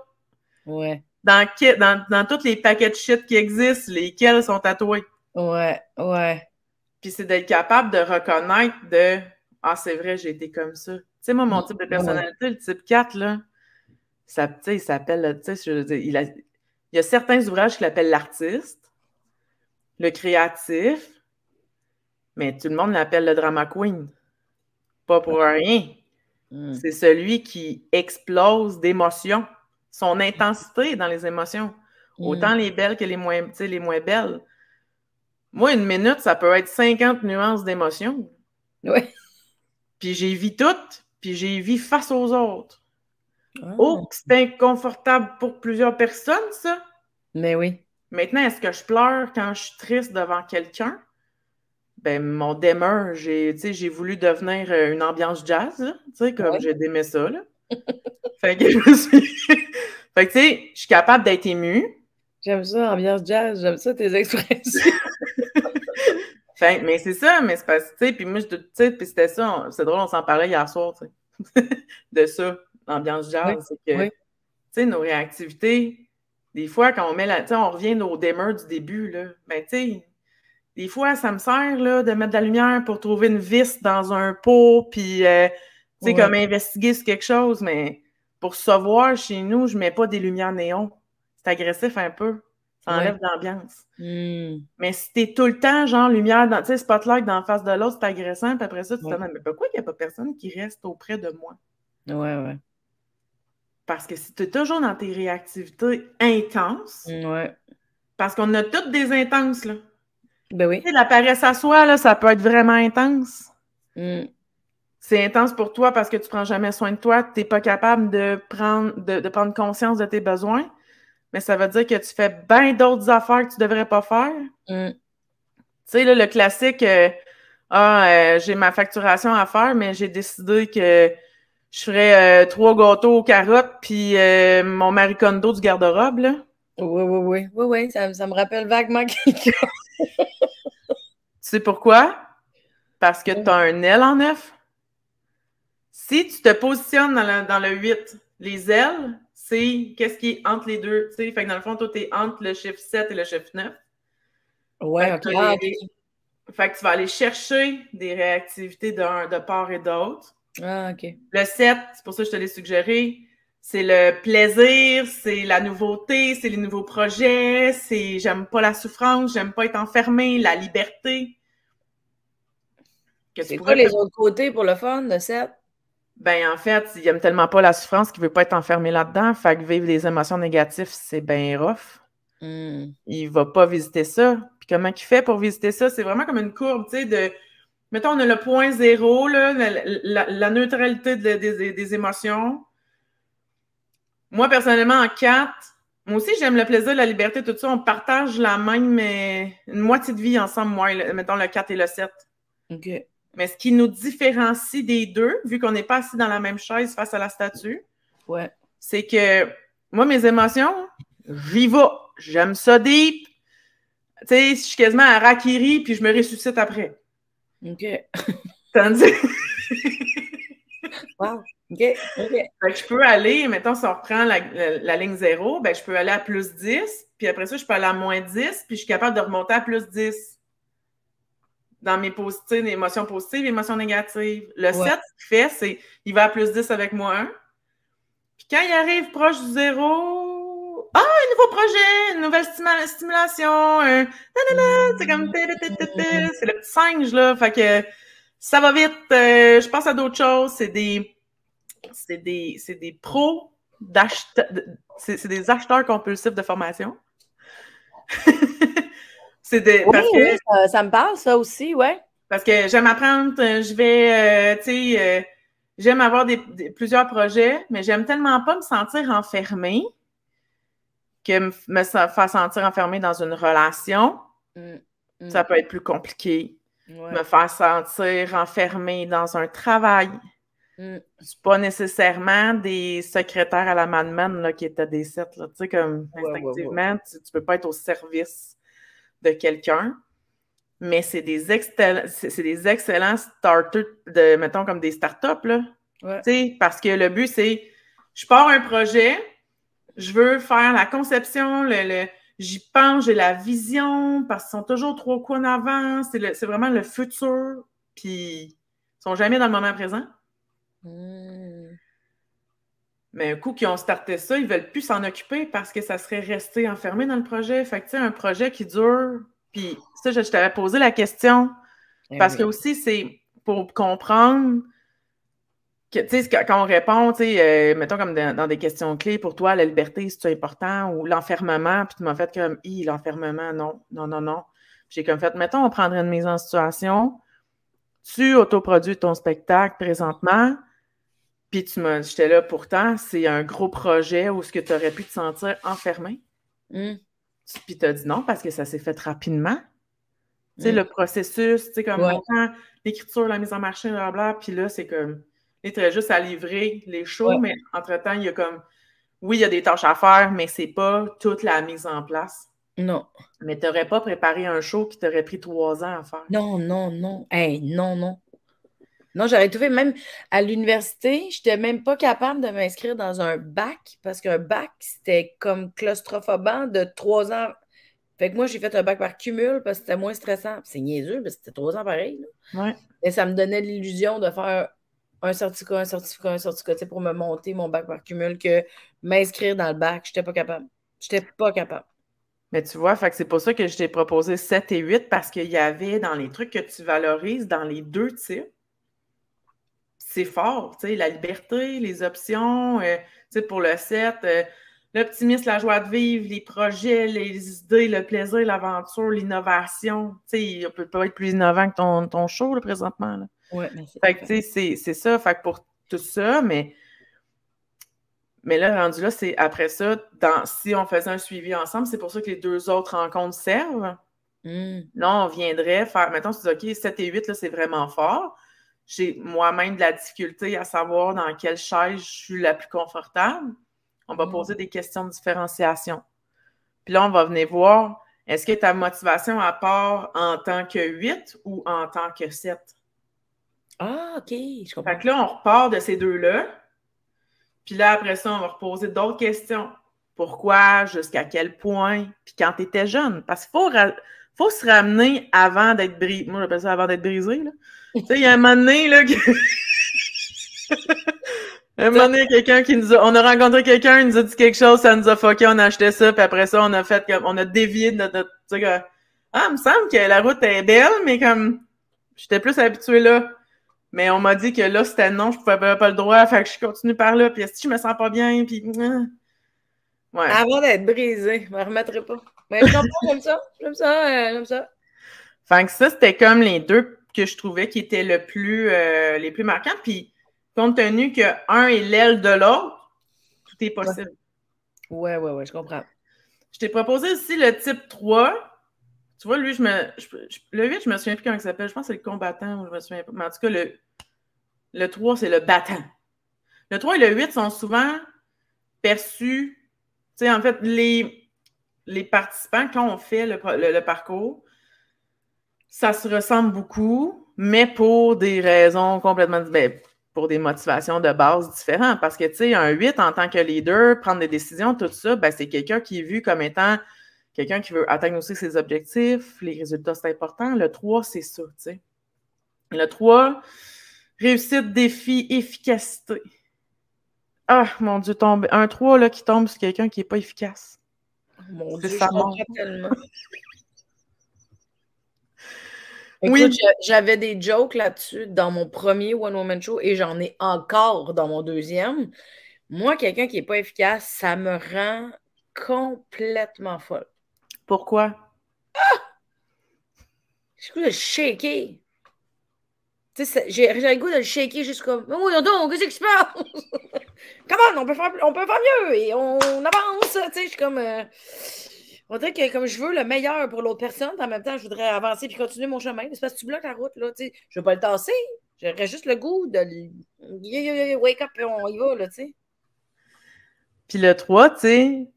Ouais. Dans, dans, dans tous les paquets de shit qui existent, lesquels sont à toi Ouais, ouais. Puis c'est d'être capable de reconnaître de Ah, c'est vrai, j'ai été comme ça. Tu sais, moi, mon type de personnalité, le type 4, là, ça, il s'appelle, tu sais, il, il y a certains ouvrages qui l'appellent l'artiste, le créatif, mais tout le monde l'appelle le drama queen. Pas pour rien. Hmm. C'est celui qui explose d'émotions, son intensité dans les émotions, hmm. autant les belles que les moins, les moins belles. Moi, une minute, ça peut être 50 nuances d'émotion. Oui. Puis j'ai vis toutes, puis j'ai vis face aux autres. Ah. Oh, c'est inconfortable pour plusieurs personnes, ça. Mais oui. Maintenant, est-ce que je pleure quand je suis triste devant quelqu'un? Ben, mon demeure, j'ai, j'ai voulu devenir euh, une ambiance jazz, sais, comme j'ai aimé ça. Là. <laughs> fait que je suis. <laughs> fait que, tu sais, je suis capable d'être émue. J'aime ça, ambiance jazz, j'aime ça tes expressions. <laughs> mais c'est ça, mais c'est parce que, puis moi, je te puis c'était ça, c'est drôle, on s'en parlait hier soir, <laughs> de ça, l'ambiance jazz, c'est que, tu sais, nos réactivités, des fois, quand on met la, tu sais, on revient aux demeures du début, là, ben, tu sais, des fois, ça me sert, là, de mettre de la lumière pour trouver une vis dans un pot, puis, euh, tu sais, comme investiguer sur quelque chose, mais pour savoir, chez nous, je mets pas des lumières néons. C'est agressif un peu. Ça enlève l'ambiance. Hmm. Mais si t'es tout le temps, genre, lumière, dans, tu sais, spotlight dans la face de l'autre, c'est agressant, puis après ça, tu te demandes, mais pourquoi il n'y a pas personne qui reste auprès de moi? Ouais, ouais. Parce que si tu es toujours dans tes réactivités intenses, hmm, parce qu'on a toutes des intenses, là. Ben oui. la paresse à soi, là, ça peut être vraiment intense. Hmm. C'est intense pour toi parce que tu prends jamais soin de toi, tu n'es pas capable de prendre, de prendre conscience de tes besoins mais ça veut dire que tu fais bien d'autres affaires que tu devrais pas faire. Mm. Tu sais, le classique, euh, ah, euh, j'ai ma facturation à faire, mais j'ai décidé que je ferais euh, trois gâteaux aux carottes puis mon maricondo du garde-robe, là. Oui, oui, oui. Oui, oui, ça, me rappelle vaguement <laughs> quelque chose. tu sais pourquoi? Parce que tu as un L en neuf. Si tu te positionnes dans le, dans le 8, les ailes, c'est qu'est-ce qui est entre les deux. Fait dans le fond, toi, tu es entre le chiffre 7 et le chiffre 9. Ouais, ok fait que tu vas aller chercher des réactivités de part et d'autre. Ah, OK. Le 7, c'est pour ça que je te l'ai suggéré, c'est le plaisir, c'est la nouveauté, c'est les nouveaux projets, c'est j'aime pas la souffrance, j'aime pas être enfermé, la liberté. C'est quoi les autres côtés pour le fun, le 7? Ben, en fait, il aime tellement pas la souffrance qu'il veut pas être enfermé là-dedans. Fait que vivre des émotions négatives, c'est ben rough. Hmm. Il va pas visiter ça. Puis comment il fait pour visiter ça? C'est vraiment comme une courbe, tu sais, de... Mettons, on a le point zéro, là, la, neutralité des, émotions. Moi, personnellement, en quatre, moi aussi, j'aime le plaisir, la liberté, tout ça. On partage la même, euh, une moitié de vie ensemble, moi, mettons le 4 et le 7. OK. Mais ce qui nous différencie des deux, vu qu'on n'est pas assis dans la même chaise face à la statue, ouais. c'est que moi, mes émotions, viva, J'aime ça deep. Tu sais, je suis quasiment à Rakiri, puis je me ressuscite après. OK. <laughs> Tandis. wow. OK. je peux aller, mettons, si on reprend la, ligne zéro, ben, je peux aller à plus 10, puis après ça, je peux aller à moins 10, puis je suis capable de remonter à plus 10 dans mes positives, émotions positives, émotions négatives. Le 7, ce qu'il fait, c'est il va à plus 10 avec moi. Puis quand il arrive proche du zéro, « ah, un nouveau projet, une nouvelle stimulation, un c'est comme c'est le petit singe, là. Fait que ça va vite, euh, je pense à d'autres choses. C'est des, c'est des, c'est des pros d'acheteurs, c'est des acheteurs compulsifs de formation. <laughs> oui, ça, me parle, ça aussi, ouais. Parce que j'aime apprendre, euh, je vais, euh, tu sais, euh, j'aime avoir plusieurs projets, mais j'aime tellement pas me sentir enfermée que me, faire sentir enfermée dans une relation, mmh, mmh. ça peut être plus compliqué. Me faire sentir enfermée dans un travail. Mmh. C'est pas nécessairement des secrétaires à la man-man qui étaient des sept. Tu sais, comme instinctivement, tu, tu, peux pas être au service de quelqu'un, mais c'est des, des excellents starters, de, mettons, comme des startups, là. Parce que le but, c'est je pars un projet, je veux faire la conception, j'y pense, j'ai la vision, parce qu'ils sont toujours trois coups en avant. C'est vraiment le futur, puis ils sont jamais dans le moment présent. Hmm. Mais un coup qui ont starté ça, ils ne veulent plus s'en occuper parce que ça serait resté enfermé dans le projet. Fait que, tu sais, un projet qui dure. Puis, ça, je, t'avais posé la question. Eh parce que aussi, c'est pour comprendre que, tu sais, quand on répond, tu sais, euh, mettons comme dans, des questions clés, pour toi, la liberté, c'est important ou l'enfermement, puis tu m'as fait comme, Hi, l'enfermement, non, non, non, non. J'ai comme fait, mettons, on prendrait une mise en situation, tu autoproduis ton spectacle présentement, puis tu m'as, j'étais là, pourtant, c'est un gros projet où ce que tu aurais pu te sentir enfermé. Hmm. Puis tu as dit non parce que ça s'est fait rapidement. Tu sais, hmm. le processus, tu sais, comme l'écriture, la mise en marché, blablabla, puis là, c'est comme, tu était juste à livrer les shows, mais entre-temps, il y a comme, oui, il y a des tâches à faire, mais c'est pas toute la mise en place. Non. Mais tu n'aurais pas préparé un show qui t'aurait pris trois ans à faire. Non, non, non. hé, non, non. Non, j'avais trouvé même à l'université, je n'étais même pas capable de m'inscrire dans un bac parce qu'un bac, c'était comme claustrophobant de trois ans. Fait que moi, j'ai fait un bac par cumul parce que c'était moins stressant. C'est niaiseux, mais c'était trois ans pareil. Ouais. Et ça me donnait l'illusion de faire un certificat, un certificat, un certificat pour me monter mon bac par cumul que m'inscrire dans le bac. Je n'étais pas capable. Je n'étais pas capable. Mais tu vois, que c'est pour ça que je t'ai proposé 7 et 8 parce qu'il y avait dans les trucs que tu valorises dans les deux types c'est fort, tu sais, la liberté, les options, euh, tu sais, pour le 7, euh, l'optimisme, la joie de vivre, les projets, les idées, le plaisir, l'aventure, l'innovation. Tu sais, on peut pas être plus innovant que ton, ton show, là, présentement. Là. Ouais, fait tu c'est ça. Fait que pour tout ça, mais... Mais là, rendu là, c'est après ça, dans, si on faisait un suivi ensemble, c'est pour ça que les deux autres rencontres servent. non mmh. Là, on viendrait faire, maintenant tu dis, OK, 7 et 8, là, c'est vraiment fort j'ai moi-même de la difficulté à savoir dans quelle chaise je suis la plus confortable, on va mm. poser des questions de différenciation. Puis là, on va venir voir est-ce que ta motivation à en tant que 8 ou en tant que 7? Ah, OK, je comprends. Fait que là, on repart de ces deux-là. Puis là, après ça, on va reposer d'autres questions. Pourquoi, jusqu'à quel point, puis quand tu étais jeune. Parce qu'il faut, faut se ramener avant d'être brisé. Moi, j'appelle ça avant d'être brisé. Tu sais, il y a un moment donné, là, <laughs> un moment quelqu'un qui nous a... On a rencontré quelqu'un, il nous a dit quelque chose, ça nous a fucké, on a acheté ça, puis après ça, on a fait comme... On a dévié de notre... Tu Ah, il me semble que la route est belle, mais comme... J'étais plus habitué là. Mais on m'a dit que là, c'était non, je pouvais pas le droit, fait que je continue par là, puis si je me sens pas bien, puis... Ah. Ouais. Avant d'être brisé, je me remettrai pas. Mais ça. J'aime ça. Euh, ça. Fait que ça, c'était comme les deux que je trouvais qui étaient le plus, euh, les plus marquants. Puis, compte tenu que un est l'aile de l'autre, tout est possible. Ouais, ouais, ouais, je comprends. Je t'ai proposé aussi le type 3. Tu vois, lui, je me. le 8, je me souviens plus comment il s'appelle. Je pense que c'est le combattant, je me souviens pas. Mais en tout cas, le, le 3, c'est le battant. Le 3 et le 8 sont souvent perçus. Tu sais, en fait, les, les participants, quand on fait le, parcours, ça se ressemble beaucoup, mais pour des raisons complètement différentes pour des motivations de base différentes. Parce que, tu sais, un 8 en tant que leader, prendre des décisions, tout ça, ben, c'est quelqu'un qui est vu comme étant quelqu'un qui veut atteindre aussi ses objectifs, les résultats, c'est important. Le 3, c'est ça, tu sais. Le 3, réussite, défi, efficacité. Ah, mon Dieu, tombe. Un 3 là, qui tombe sur quelqu'un qui n'est pas efficace. Mon tellement. <laughs> oui. j'avais des jokes là-dessus dans mon premier One Woman Show et j'en ai encore dans mon deuxième. Moi, quelqu'un qui n'est pas efficace, ça me rend complètement folle. Pourquoi? Ah! Je suis shaker j'ai le goût de le shaker juste comme non, donc, qu'est-ce que se passe? <laughs> Come on peut faire, on peut faire mieux et on, avance. Tu sais, je suis comme. Euh, on dirait que comme je veux le meilleur pour l'autre personne, en même temps, je voudrais avancer puis continuer mon chemin. C'est parce que tu bloques la route, là. Tu sais, je veux pas le tasser. J'aurais juste le goût de yeah, wake up et on y va, là, tu sais. Puis le 3, tu sais,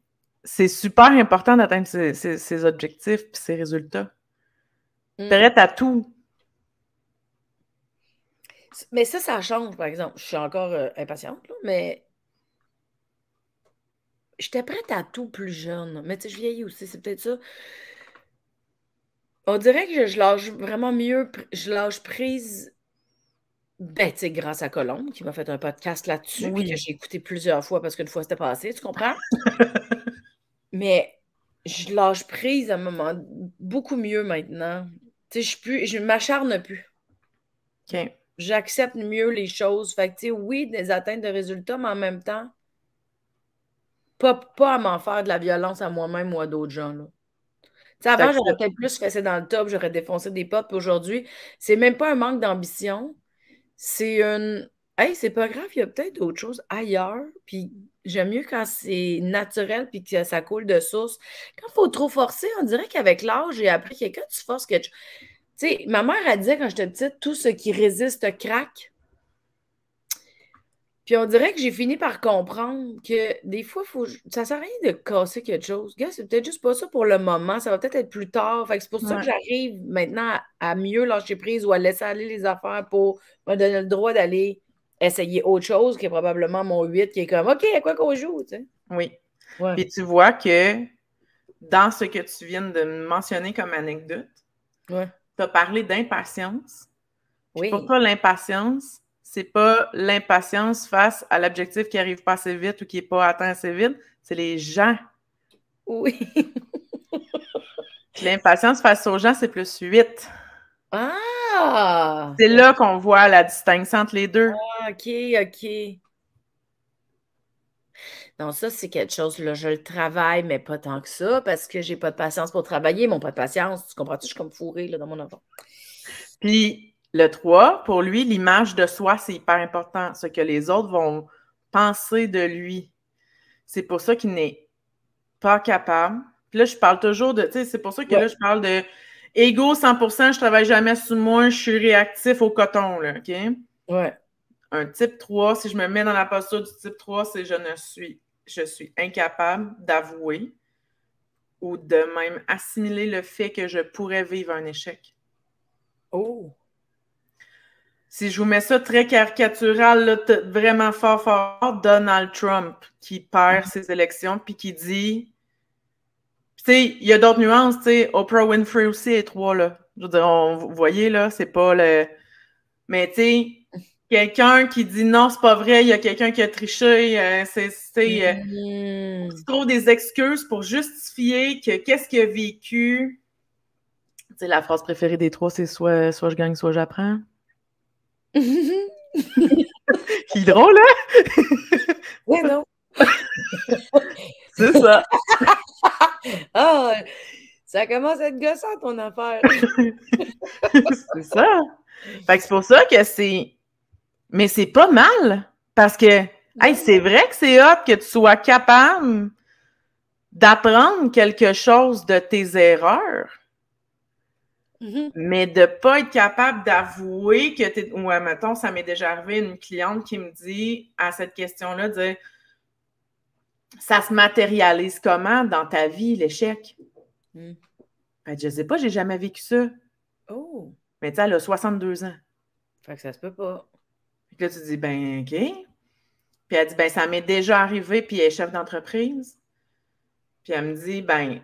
c'est super important d'atteindre ses, ses, objectifs et ses résultats. Mm. Prête à tout mais ça, ça change, par exemple. Je suis encore euh, impatiente, là, mais j'étais prête à tout plus jeune. Mais tu sais, je vieillis aussi, c'est peut-être ça. On dirait que je, lâche vraiment mieux, je lâche prise. Ben, tu grâce à Colombe, qui m'a fait un podcast là-dessus, que j'ai écouté plusieurs fois parce qu'une fois c'était passé, tu comprends? <laughs> mais je lâche prise à un moment beaucoup mieux maintenant. Tu sais, je, ne m'acharne plus. OK j'accepte mieux les choses. Fait que, tu sais, oui, des atteintes de résultats, mais en même temps, pas, pas à m'en faire de la violence à moi-même ou à d'autres gens. Là. sais avant, j'aurais peut-être plus fessé dans le top, j'aurais défoncé des potes. Puis aujourd'hui, c'est même pas un manque d'ambition. C'est une. Hey, c'est pas grave, il y a peut-être d'autres choses ailleurs. Puis j'aime mieux quand c'est naturel puis que ça coule de source. Quand il faut trop forcer, on dirait qu'avec l'âge, j'ai appris que quand tu forces quelque chose ma mère, a dit quand j'étais petite, tout ce qui résiste craque. Puis on dirait que j'ai fini par comprendre que des fois, faut, ça sert à rien de casser quelque chose. Gars, c'est peut-être juste pas ça pour le moment. Ça va peut-être être plus tard. Fait c'est pour ça que j'arrive maintenant à, mieux lâcher prise ou à laisser aller les affaires pour me donner le droit d'aller essayer autre chose qui est probablement mon 8 qui est comme OK, à quoi qu'on joue, tu sais. Oui. Et tu vois que dans ce que tu viens de mentionner comme anecdote, ouais parler d'impatience. Pourquoi Pour l'impatience, c'est pas l'impatience face à l'objectif qui arrive pas assez vite ou qui est pas atteint assez vite, c'est les gens. Oui. l'impatience face aux gens, c'est plus 8. Ah! C'est là qu'on voit la distinction entre les deux. Ah, OK, OK. Non, ça, c'est quelque chose, là, je le travaille, mais pas tant que ça, parce que j'ai pas de patience pour travailler, mon pas de patience, tu comprends-tu, je suis comme fourrée, là, dans mon enfant. Puis, le 3, pour lui, l'image de soi, c'est hyper important, ce que les autres vont penser de lui. C'est pour ça qu'il n'est pas capable. Puis là, je parle toujours de, tu sais, c'est pour ça que là, je parle de égo 100%, je travaille jamais sous moi, je suis réactif au coton, là, OK? Ouais. Un type 3, si je me mets dans la posture du type 3, c'est je ne suis je suis incapable d'avouer ou de même assimiler le fait que je pourrais vivre un échec. Oh! Si je vous mets ça très caricatural, vraiment fort, fort, Donald Trump qui perd mm-hmm. ses élections puis qui dit. Tu sais, il y a d'autres nuances, tu sais. Oprah Winfrey aussi est trois, là. Je veux dire, vous voyez, là, c'est pas le. Mais tu sais, quelqu'un qui dit non, c'est pas vrai, il y a quelqu'un qui a triché, euh, c'est euh, mm-hmm. des excuses pour justifier que qu'est-ce qu'il a vécu. sais, la phrase préférée des trois, c'est soit, soit je gagne, soit j'apprends. qui <laughs> drôle, hein? oui, non. c'est ça. <laughs> Ah, ça commence à être gossant ton affaire. <laughs> c'est ça. Fait que c'est pour ça que c'est mais c'est pas mal parce que c'est vrai que c'est hot que tu sois capable d'apprendre quelque chose de tes erreurs. Mm-hmm. Mais de ne pas être capable d'avouer que tu Ouais, mettons, ça m'est déjà arrivé une cliente qui me dit à cette question-là de Ça se matérialise comment dans ta vie, l'échec? Mm. Ben, je sais pas, j'ai jamais vécu ça. Oh! Mais tu sais, elle a 62 ans. Fait que ça se peut pas. Puis là, tu dis, ben, OK. Puis elle dit, ben, ça m'est déjà arrivé, puis elle est chef d'entreprise. Puis elle me dit, ben,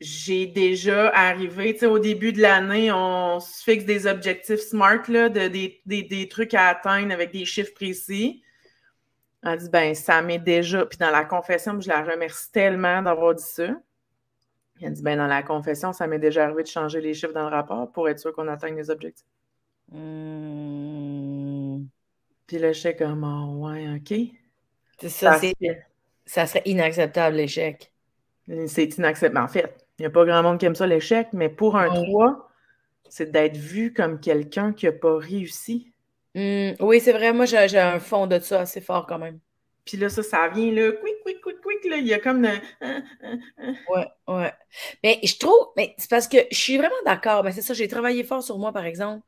j'ai déjà arrivé, tu sais, au début de l'année, on se fixe des objectifs smart, là, de, des, trucs à atteindre avec des chiffres précis. Elle dit, ben, ça m'est déjà. Puis dans la confession, je la remercie tellement d'avoir dit ça. Elle dit, ben, dans la confession, ça m'est déjà arrivé de changer les chiffres dans le rapport pour être sûr qu'on atteigne les objectifs. Hmm. Puis l'échec, comme, ah, ouais, OK. ça, serait inacceptable, l'échec. C'est inacceptable. En fait, il n'y a pas grand monde qui aime ça, l'échec, mais pour un roi, c'est d'être vu comme quelqu'un qui n'a pas réussi. Hum, oui, c'est vrai. Moi, j'ai, un fond de ça assez fort quand même. Puis là, ça, ça vient, là, quick, quick, quick, quick, là, il y a comme... Oui, euh, euh, euh. Ouais, ouais. Mais je trouve, mais c'est parce que je suis vraiment d'accord, mais c'est ça, j'ai travaillé fort sur moi, par exemple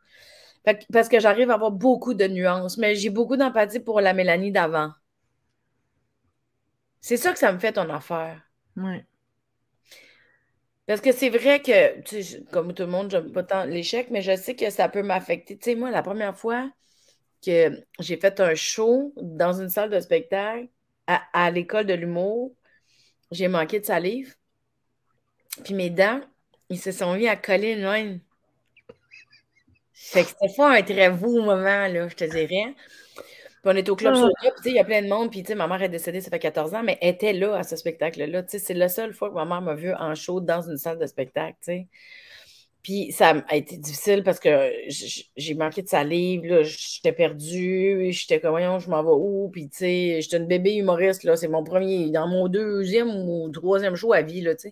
parce que j'arrive à avoir beaucoup de nuances, mais j'ai beaucoup d'empathie pour la Mélanie d'avant. C'est ça que ça me fait ton affaire. Oui. Parce que c'est vrai que, comme tout le monde, j'aime pas tant l'échec, mais je sais que ça peut m'affecter. Tu sais, moi, la première fois que j'ai fait un show dans une salle de spectacle à, l'école de l'humour, j'ai manqué de salive. Puis mes dents, ils se sont mis à coller une fait que c'était pas un très beau moment, là, je te rien. Puis on est au club ah. puis il y a plein de monde, puis ma mère est décédée, ça fait 14 ans, mais elle était là à ce spectacle-là. C'est la seule fois que ma mère m'a vue en show dans une salle de spectacle, t'sais. Puis ça a été difficile parce que j'ai manqué de salive, j'étais perdue, j'étais comme, voyons, je m'en vais où? Puis, tu j'étais une bébé humoriste, là, c'est mon premier, dans mon deuxième ou troisième show à vie, là, tu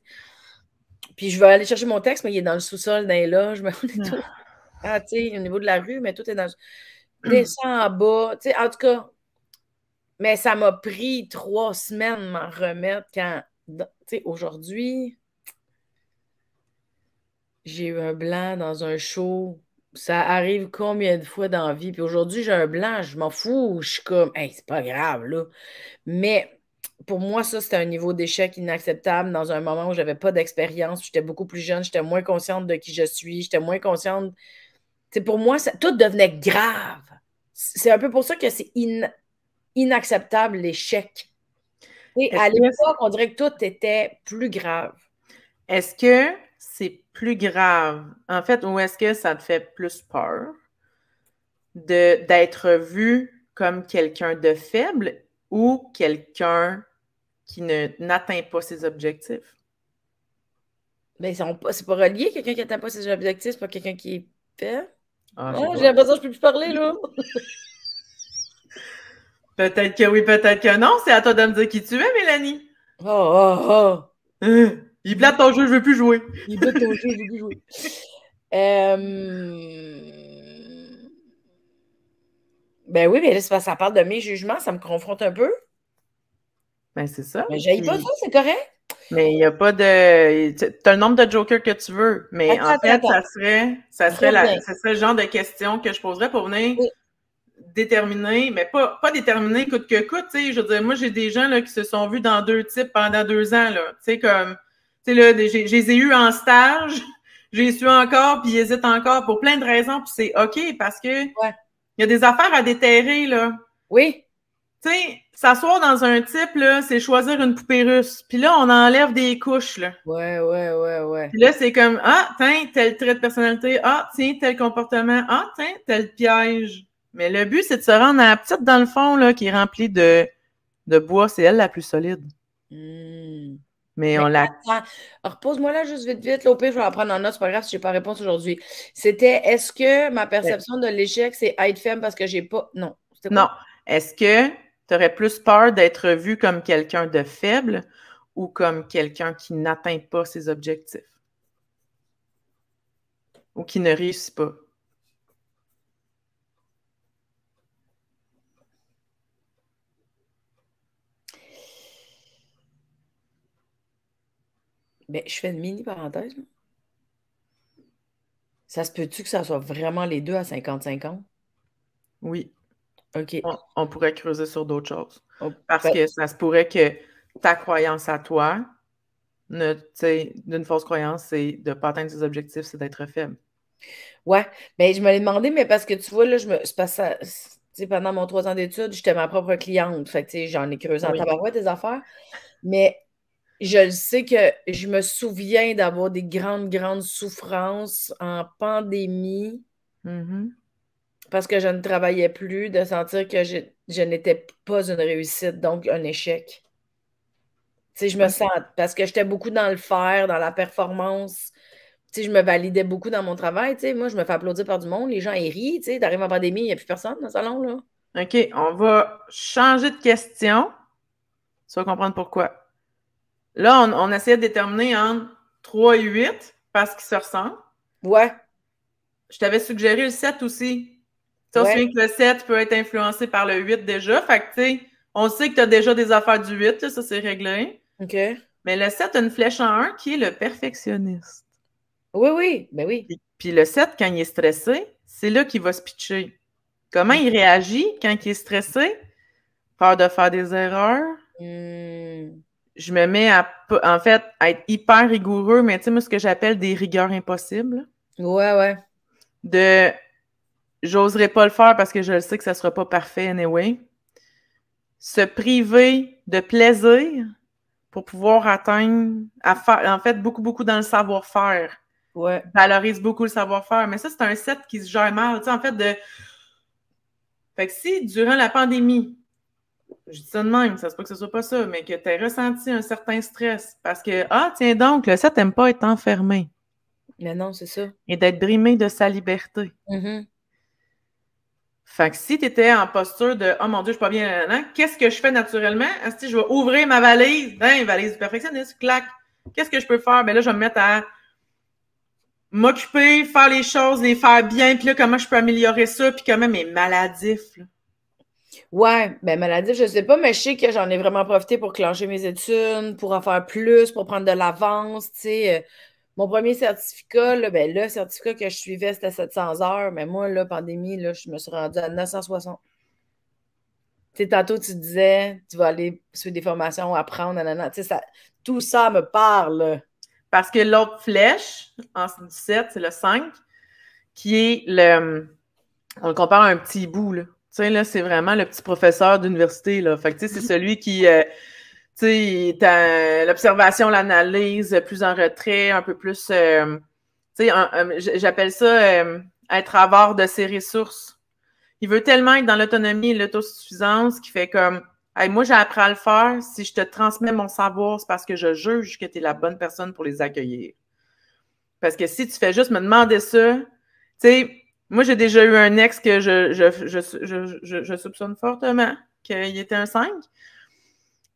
Puis je vais aller chercher mon texte, mais il est dans le sous-sol d'un loge, <laughs> mais on est ah ah, tu sais, au niveau de la rue, mais tout est dans. Descends <clears throat> en bas. Tu sais, en tout cas, mais ça m'a pris trois semaines de m'en remettre quand, tu sais, aujourd'hui, j'ai eu un blanc dans un show. Ça arrive combien de fois dans la vie? Puis aujourd'hui, j'ai un blanc, je m'en fous. Je suis comme, hey, c'est pas grave, là. Mais pour moi, ça, c'était un niveau d'échec inacceptable dans un moment où j'avais pas d'expérience. J'étais beaucoup plus jeune, j'étais moins consciente de qui je suis, j'étais moins consciente pour moi, ça, tout devenait grave. C'est un peu pour ça que c'est in, inacceptable l'échec. Et à l'époque, on dirait que tout était plus grave. Est-ce que c'est plus grave, en fait, ou est-ce que ça te fait plus peur d'être vu comme quelqu'un de faible ou quelqu'un qui n'atteint pas ses objectifs? Mais ben, c'est pas relié, quelqu'un qui n'atteint pas ses objectifs, pas quelqu'un qui est faible. Ah, oh, j'ai l'impression que je ne peux plus parler, là. <laughs> peut-être que oui, peut-être que non. C'est à toi de me dire qui tu es, Mélanie. Oh, oh, oh. <laughs> Il blâme ton jeu, je ne veux plus jouer. Il blâme ton jeu, je ne veux plus jouer. <laughs> Euh, ben oui, mais là, ça parle de mes jugements, ça me confronte un peu. Ben, c'est ça. Mais ben, j'ai pas ça, c'est correct. Mais il n'y a pas de. Tu as le nombre de jokers que tu veux, mais en fait, ça serait, ça serait, la, le genre de question que je poserais pour venir déterminer, mais pas, pas déterminer coûte que coûte. Je veux dire, moi, j'ai des gens là, qui se sont vus dans deux types pendant deux ans. Là, sais, comme, Tu sais, là, j'ai, j'ai eu en stage, <laughs> j'ai su encore, puis hésitent encore pour plein de raisons, puis c'est OK parce que il y a des affaires à déterrer. là. Oui. Tu sais, S'asseoir dans un type, là, c'est choisir une poupée russe. Puis là, on enlève des couches, là. Ouais, ouais, ouais, ouais. Puis là, c'est comme, ah, tiens, tel trait de personnalité. Ah, tiens, tel comportement. Ah, tiens, tel piège. Mais le but, c'est de se rendre à la petite, dans le fond, là, qui est remplie de, de bois. C'est elle la plus solide. Hmm. Mais, on l'a. Repose-moi là juste vite, vite. l'OP. je vais en prendre en autre. C'est pas grave si j'ai pas réponse aujourd'hui. C'était est-ce que ma perception de l'échec, c'est être femme parce que j'ai pas. Non. Non. Est-ce que tu aurais plus peur d'être vu comme quelqu'un de faible ou comme quelqu'un qui n'atteint pas ses objectifs ou qui ne réussit pas. Ben, je fais une mini parenthèse. Ça se peut-tu que ça soit vraiment les deux à 50-50? Oui. On, pourrait creuser sur d'autres choses. Oh, parce ben que ça se pourrait que ta croyance à toi, d'une fausse croyance, c'est de ne pas atteindre ses objectifs, c'est d'être faible. Ouais, mais ben, je me l'ai demandé, mais parce que tu vois, là, je me. Passe pendant mon trois ans d'études, j'étais ma propre cliente. Fait que j'en ai creusé en tabarouette des affaires. Mais je le sais que je me souviens d'avoir des grandes, grandes souffrances en pandémie. Mm-hmm parce que je ne travaillais plus, de sentir que je, n'étais pas une réussite, donc un échec. Tu je me sens, parce que j'étais beaucoup dans le faire, dans la performance. Tu je me validais beaucoup dans mon travail. Tu moi, je me fais applaudir par du monde. Les gens, ils rient. Tu sais, t'arrives en pandémie, il n'y a plus personne dans le salon, là. OK, on va changer de question. Tu vas comprendre pourquoi. Là, on, on essaie de déterminer entre 3 et 8 parce qu'ils se ressemblent. Ouais. Je t'avais suggéré le 7 aussi. Tu te souviens que le 7 peut être influencé par le 8 déjà. Fait que, tu sais, on sait que tu as déjà des affaires du 8, ça c'est réglé. OK. Mais le 7 a une flèche en 1 qui est le perfectionniste. Oui, oui, ben oui. Puis, le 7, quand il est stressé, c'est là qu'il va se pitcher. Comment il réagit quand il est stressé? Peur de faire des erreurs. Hmm. Je me mets à, en fait, être hyper rigoureux, mais tu sais, moi, ce que j'appelle des rigueurs impossibles. Ouais, ouais. De j'oserais pas le faire parce que je le sais que ça sera pas parfait anyway. Se priver de plaisir pour pouvoir atteindre, en fait, beaucoup, beaucoup dans le savoir-faire. Ouais. Valorise beaucoup le savoir-faire. Mais ça, c'est un set qui se gère mal. Tu sais, en fait, de. Fait que si, durant la pandémie, je dis ça de même, ça se peut que ce soit pas ça, mais que tu as ressenti un certain stress parce que, ah, tiens donc, le set n'aime pas être enfermé. Mais non, c'est ça. Et d'être brimé de sa liberté. Mm-hmm. Fait que si tu étais en posture de Oh mon Dieu, je suis pas bien là qu'est-ce que je fais naturellement? Si je vais ouvrir ma valise, ben, valise du perfectionniste, clac, qu'est-ce que je peux faire? Ben là, je vais me mettre à m'occuper, faire les choses, les faire bien, puis là, comment je peux améliorer ça, puis même, mais maladif. Là. Ouais, ben maladif, je sais pas, mais je sais que j'en ai vraiment profité pour clencher mes études, pour en faire plus, pour prendre de l'avance, tu sais. Euh, mon premier certificat, là, ben, le certificat que je suivais, c'était 700 heures, mais moi, la pandémie, je me suis rendue à 960. tantôt, tu disais, tu vas aller suivre des formations, apprendre, nanana. Ça, tout ça me parle. Parce que l'autre flèche, en 17, c'est le 5, qui est le. On le compare à un petit bout, là. Tu sais, là, c'est vraiment le petit professeur d'université, là. Fait que, tu sais, c'est <laughs> celui qui, euh, tu sais, l'observation, l'analyse, plus en retrait, un peu plus. Euh, tu sais, j'appelle ça euh, être avare de ses ressources. Il veut tellement être dans l'autonomie et l'autosuffisance qu'il fait comme hey, Moi, j'apprends à le faire. Si je te transmets mon savoir, c'est parce que je juge que tu es la bonne personne pour les accueillir. Parce que si tu fais juste me demander ça, tu sais, moi, j'ai déjà eu un ex que je, je soupçonne fortement qu'il était un 5.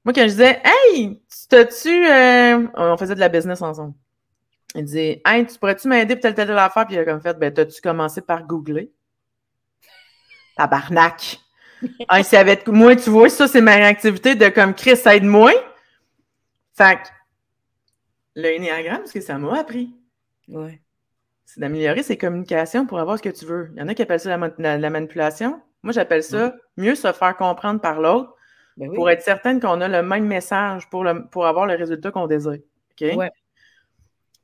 Moi, quand je disais, hey, t'as-tu. Euh, on faisait de la business ensemble. Il disait, hey, tu pourrais-tu m'aider pour telle, telle, telle affaire? Puis il a comme fait, ben, t'as-tu commencé par googler? Tabarnak! ah, <laughs> c'est avec moi, tu vois, ça, c'est ma réactivité de comme Chris, aide-moi. Fait que le Enneagramme, ce que ça m'a appris, Oui. c'est d'améliorer ses communications pour avoir ce que tu veux. Il y en a qui appellent ça la, manipulation. Moi, j'appelle ça mieux se faire comprendre par l'autre ben pour être certaine qu'on a le même message pour, avoir le résultat qu'on désire. OK?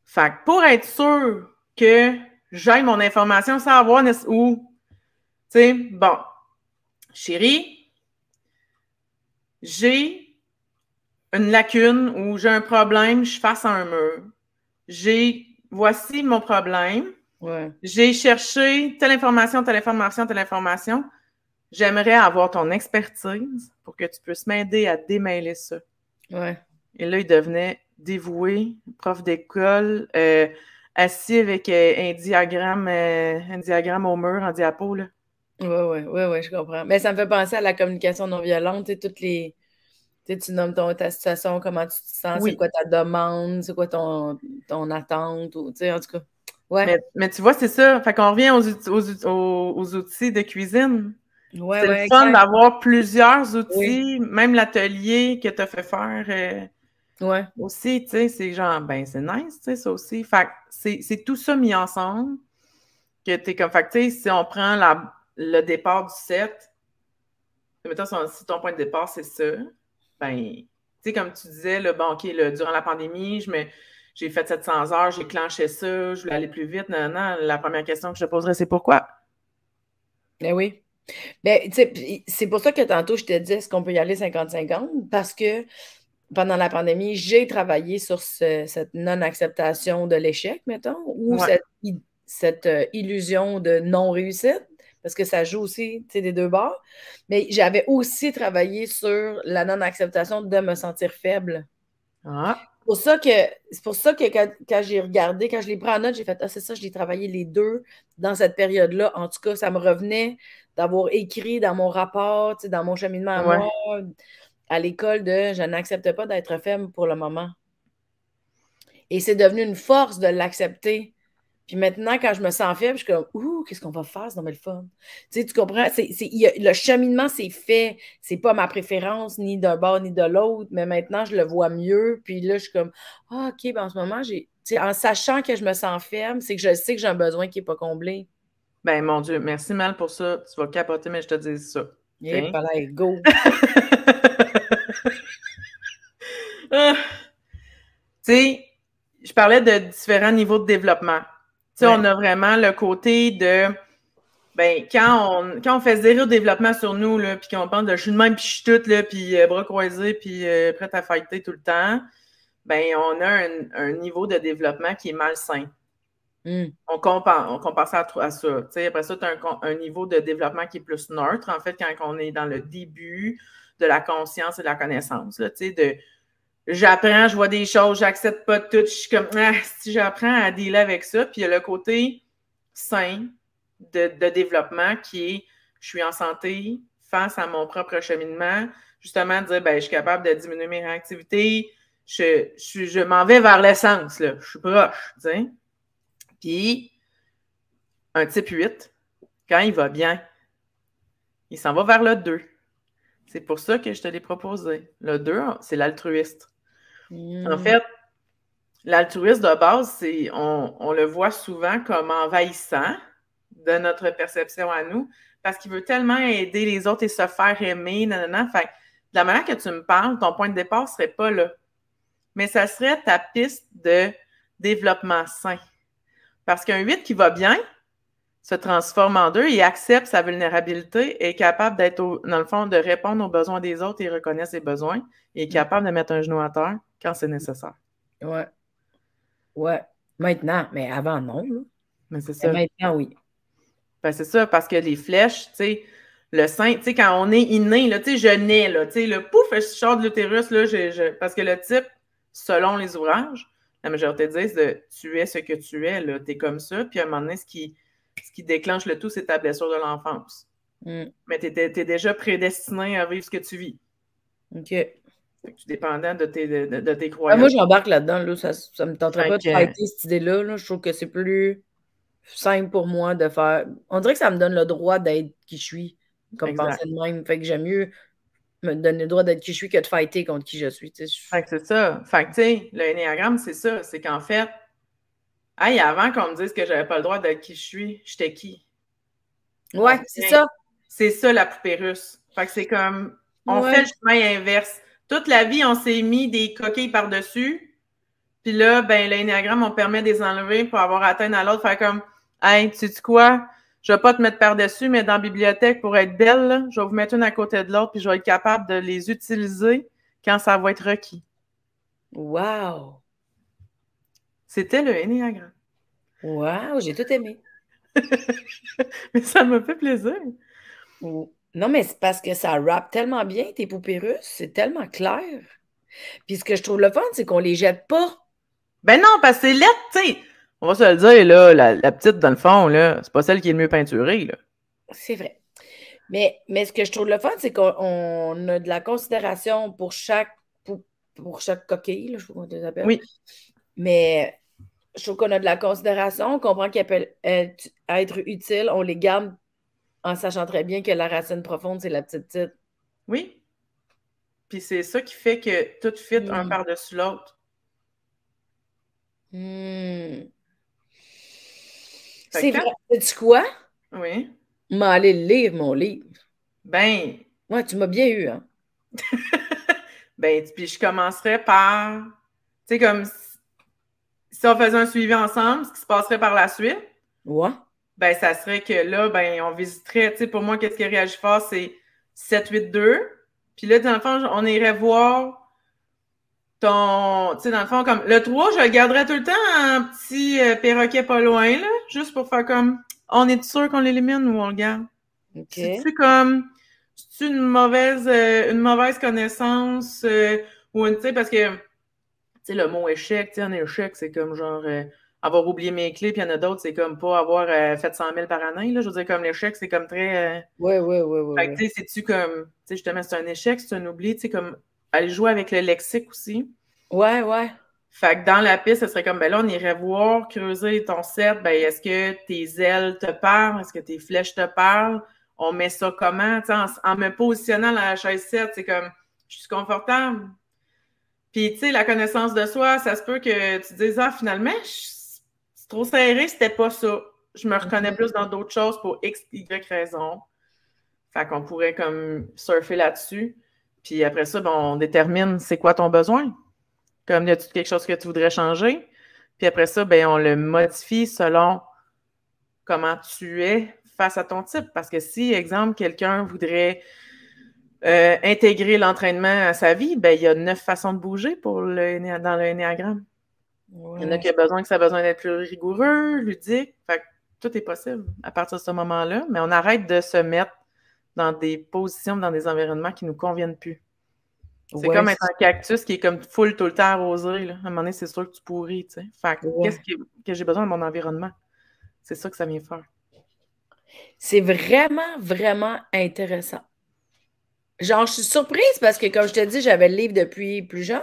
Fait que pour être sûr que j'ai mon information sans avoir où, tu sais, bon, chérie, j'ai une lacune ou j'ai un problème, je fasse à un mur. J'ai, voici mon problème. Ouais. J'ai cherché telle information, telle information, telle information. J'aimerais avoir ton expertise pour que tu puisses m'aider à démêler ça. Ouais. Et là, il devenait dévoué, prof d'école, euh, assis avec euh, un, diagramme, euh, un diagramme au mur en diapo. Là. Ouais, ouais, ouais, je comprends. Mais ben, ça me fait penser à la communication non violente, et toutes les. tu nommes ta situation, comment tu te sens, c'est quoi ta demande, c'est quoi ton, ton attente, ou, en tout cas. Ouais. Mais, tu vois, c'est ça. Fait qu'on revient aux, outils de cuisine. Ouais, c'est le fun d'avoir plusieurs outils, même l'atelier que tu as fait faire. Euh, ouais. Aussi, tu sais, c'est genre, ben, c'est nice, tu sais, ça aussi. Fait c'est tout ça mis ensemble que tu es comme, fait tu sais, si on prend la, le départ du set, mettons, si ton point de départ, c'est ça, ben, tu sais, comme tu disais, le bon, OK, durant la pandémie, je me j'ai fait 700 heures, j'ai clenché ça, je voulais aller plus vite. Non, non, la première question que je te poserais, c'est pourquoi? Ben oui mais ben, c'est pour ça que tantôt, je te dit est-ce qu'on peut y aller 50-50? Parce que pendant la pandémie, j'ai travaillé sur cette non-acceptation de l'échec, mettons, ou cette, euh, illusion de non-réussite, parce que ça joue aussi des deux bords. Mais j'avais aussi travaillé sur la non-acceptation de me sentir faible. Ah. Pour ça que c'est pour ça que quand, quand j'ai regardé, quand je l'ai pris en note, j'ai fait Ah, c'est ça, je l'ai travaillé les deux dans cette période-là. En tout cas, ça me revenait d'avoir écrit dans mon rapport, dans mon cheminement à moi, à l'école de je n'accepte pas d'être faible pour le moment. Et c'est devenu une force de l'accepter. Puis maintenant, quand je me sens faible, je suis comme Ouh, qu'est-ce qu'on va faire? C'est dans le fun. Tu comprends? le cheminement, c'est fait. C'est pas ma préférence, ni d'un bord ni de l'autre, mais maintenant, je le vois mieux. Puis là, je suis comme ah, OK, ben, en ce moment, j'ai. en sachant que je me sens ferme, c'est que je sais que j'ai un besoin qui n'est pas comblé. Ben, mon Dieu, merci mal pour ça. Tu vas capoter, mais je te dis ça. Yeah, hein? go! <laughs> Ah. tu sais, je parlais de différents niveaux de développement. Tu sais, on a vraiment le côté de. Ben, quand on, quand fait zéro développement sur nous, là, puis qu'on pense de je suis le même, puis je suis puis euh, bras croisés, puis euh, prête à fighter tout le temps, ben, on a un, un niveau de développement qui est malsain. Mm. On, compare, ça à, ça. après ça, tu as un, niveau de développement qui est plus neutre, en fait, quand on est dans le début de la conscience et de la connaissance. Là, de, j'apprends, je vois des choses, j'accepte pas tout, je suis comme, ah, si j'apprends à dealer avec ça. Puis il y a le côté sain de, développement qui est, je suis en santé face à mon propre cheminement, justement, dire, ben, je suis capable de diminuer mes réactivités, je, m'en vais vers l'essence, je suis proche, puis, un type 8, quand il va bien, il s'en va vers le 2. C'est pour ça que je te l'ai proposé. Le 2, c'est l'altruiste. Hmm. En fait, l'altruiste de base, on, le voit souvent comme envahissant de notre perception à nous, parce qu'il veut tellement aider les autres et se faire aimer, Fait, de la manière que tu me parles, ton point de départ ne serait pas là. Mais ça serait ta piste de développement sain. Parce qu'un 8 qui va bien se transforme en deux, il accepte sa vulnérabilité, est capable d'être, dans le fond, de répondre aux besoins des autres, et reconnaît ses besoins, et est capable de mettre un genou à terre quand c'est nécessaire. Ouais. Ouais. Maintenant, mais avant, non. Mais c'est ça. maintenant, oui. Ben, c'est ça, parce que les flèches, tu sais, le sein, tu sais, quand on est inné, là, tu sais, je nais, tu sais, le pouf, je sors de l'utérus, là, parce que le type, selon les ouvrages, la majorité disent de, tu es ce que tu es, tu es comme ça. Puis à un moment donné, ce qui, déclenche le tout, c'est ta blessure de l'enfance. Mm. Mais tu es, déjà prédestiné à vivre ce que tu vis. OK. Tu dépendant de tes, ah, croyances. moi, j'embarque là-dedans. ça, ne me tenterait pas de traiter cette idée-là. Je trouve que c'est plus simple pour moi de faire. On dirait que ça me donne le droit d'être qui je suis, comme personne même. Fait que j'aime mieux me donner le droit d'être qui je suis que de fighter contre qui je suis. Je... Fait que c'est ça. Fait que, tu sais, le Enneagramme, c'est ça. C'est qu'en fait, avant qu'on me dise que j'avais pas le droit d'être qui je suis, j'étais qui? Ouais, c'est ça. C'est ça, la poupée russe. Fait c'est comme, on fait le chemin inverse. Toute la vie, on s'est mis des coquilles par-dessus. Puis là, ben, l'énéagramme, on permet de les enlever pour avoir atteint à l'autre. Fait comme, hey, tu sais quoi? je ne vais pas te mettre par-dessus, mais dans la bibliothèque, pour être belle, je vais vous mettre une à côté de l'autre, puis je vais être capable de les utiliser quand ça va être requis. Wow! C'était le Enneagram. Wow, j'ai tout aimé. <laughs> mais ça me fait plaisir. Non, mais c'est parce que ça rappe tellement bien tes poupées russes, c'est tellement clair. Puis ce que je trouve le fun, c'est qu'on les jette pas. Ben non, parce que c'est lettre, tu sais. On va se le dire, là, la, petite, dans le fond, là, c'est pas celle qui est le mieux peinturée. C'est vrai. Mais, mais ce que je trouve le fun, c'est qu'on a de la considération pour chaque, pour, chaque coquille, là, je sais les Oui. Mais je trouve qu'on a de la considération, on comprend qu'elle peut être, utile, on les garde en sachant très bien que la racine profonde, c'est la petite petite. Oui. Puis c'est ça qui fait que tout fit un mm. par-dessus l'autre. Hum... C'est vrai. Tu quoi? Oui. m'a aller lire mon livre. Ben. Ouais, tu m'as bien eu, hein? <laughs> ben, puis je commencerai par. Tu sais, comme si on faisait un suivi ensemble, ce qui se passerait par la suite. Ouais. Ben, ça serait que là, ben, on visiterait. Tu sais, pour moi, qu'est-ce qui réagit fort, c'est 7-8-2. Puis là, dans le fond, on irait voir ton. Tu sais, dans le fond, comme le 3, je le garderais tout le temps un petit euh, perroquet pas loin, là, juste pour faire comme on est sûr qu'on l'élimine ou on le garde. C'est-tu comme c'est une mauvaise euh, une mauvaise connaissance euh, ou une tu sais parce que tu sais le mot échec, tu sais un échec c'est comme genre avoir oublié mes clés, puis il y en a d'autres, c'est comme pas avoir fait 100 000 par année. Là. Je veux dire, comme l'échec, c'est comme très. Oui, Ouais, ouais, ouais, ouais. Fait que, tu sais, c'est-tu comme. Tu sais, justement, c'est un échec, c'est un oubli, tu sais, comme elle joue avec le lexique aussi. Ouais, ouais. Fait que dans la piste, ça serait comme, ben là, on irait voir, creuser ton set, ben est-ce que tes ailes te parlent? Est-ce que tes flèches te parlent? On met ça comment? En, en, me positionnant dans la chaise 7, c'est comme, je suis confortable. Puis, tu sais, la connaissance de soi, ça se peut que tu dises, ah, finalement, c'est trop serré, c'était pas ça. Je me reconnais plus dans d'autres choses pour X, Y raison. Fait qu'on pourrait comme surfer là-dessus. Puis après ça, ben, on détermine c'est quoi ton besoin. Comme y a quelque chose que tu voudrais changer? Puis après ça, ben, on le modifie selon comment tu es face à ton type. Parce que si, exemple, quelqu'un voudrait euh, intégrer l'entraînement à sa vie, ben, il y a neuf façons de bouger pour dans le néagramme. Il y en a qui ont besoin que ça besoin d'être plus rigoureux, ludique. Fait tout est possible à partir de ce moment-là, mais on arrête de se mettre dans des positions, dans des environnements qui ne nous conviennent plus. C'est comme être un cactus qui est comme full tout le temps arrosé. Là. À un moment donné, c'est sûr que tu pourris. Tu Fait que qu'est-ce que, j'ai besoin de mon environnement? C'est ça que ça vient faire. C'est vraiment, vraiment intéressant. Genre, je suis surprise parce que, comme je te dis, j'avais le livre depuis plus jeune.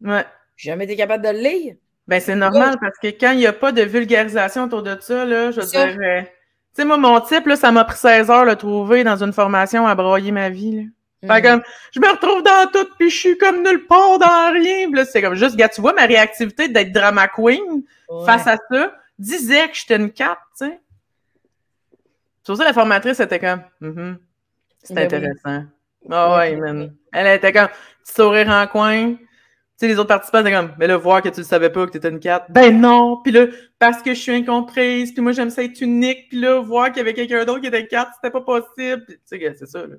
Ouais. J'ai jamais été capable de le lire. Ben, c'est normal parce que quand il n'y a pas de vulgarisation autour de ça, là, je dirais... Euh, tu sais, moi, mon type, là, ça m'a pris 16 heures de le trouver dans une formation à broyer ma vie. Là. Mm. comme, je me retrouve dans tout, puis je suis comme nulle part dans rien. c'est comme juste, gars, tu vois ma réactivité d'être drama queen face à ça, disait que j'étais une carte, tu sais. Sur ça, la formatrice était comme, mm-hmm, c'est c'était ben intéressant. oh, ouais, man. Elle était comme, petit sourire en coin. Tu sais, les autres participants c'est comme, mais le voir que tu le savais pas, que t'étais une carte. Ben non! Puis là, parce que je suis incomprise, puis moi, j'aime ça être unique, puis là, voir qu'il y avait quelqu'un d'autre qui était une 4, c'était pas possible. Tu sais, c'est ça, là.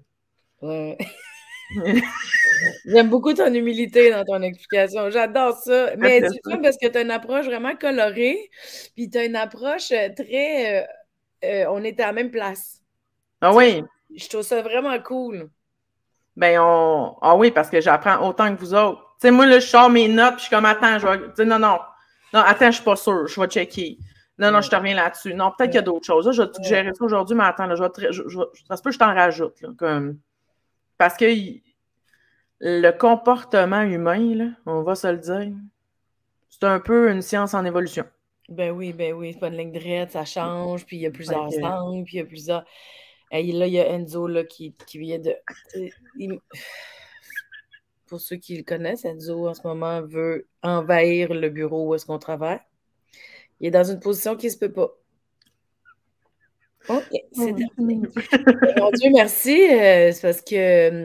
Ouais. <laughs> J'aime beaucoup ton humilité dans ton explication. J'adore ça. Mais c'est fun parce que tu as une approche vraiment colorée, puis tu as une approche euh, très. Euh, euh, on était à la même place. Ah oui. Je trouve ça vraiment cool. Ben, on. Ah oui, parce que j'apprends autant que vous autres. Tu sais, moi, là, je sors mes notes, puis je suis comme, attends, je vais. non, non. Non, attends, je suis pas sûr Je vais checker. Non, non, je te reviens là-dessus. Non, peut-être qu'il y a d'autres choses. Là, je vais te gérer ça aujourd'hui, mais attends, là, je vais ça se peut que je t'en rajoute. Là, comme... Parce que le comportement humain, là, on va se le dire, c'est un peu une science en évolution. Ben oui, ben oui, c'est pas une ligne droite, ça change, puis il y a plusieurs okay. puis il y a plusieurs. Et là, il y a Enzo là, qui, qui vient de. Euh, pour ceux qui le connaissent, Enzo en ce moment veut envahir le bureau où est-ce qu'on travaille. Il est dans une position qui ne se peut pas. OK, c'est terminé. <laughs> Mon Dieu, merci. Euh, c'est parce que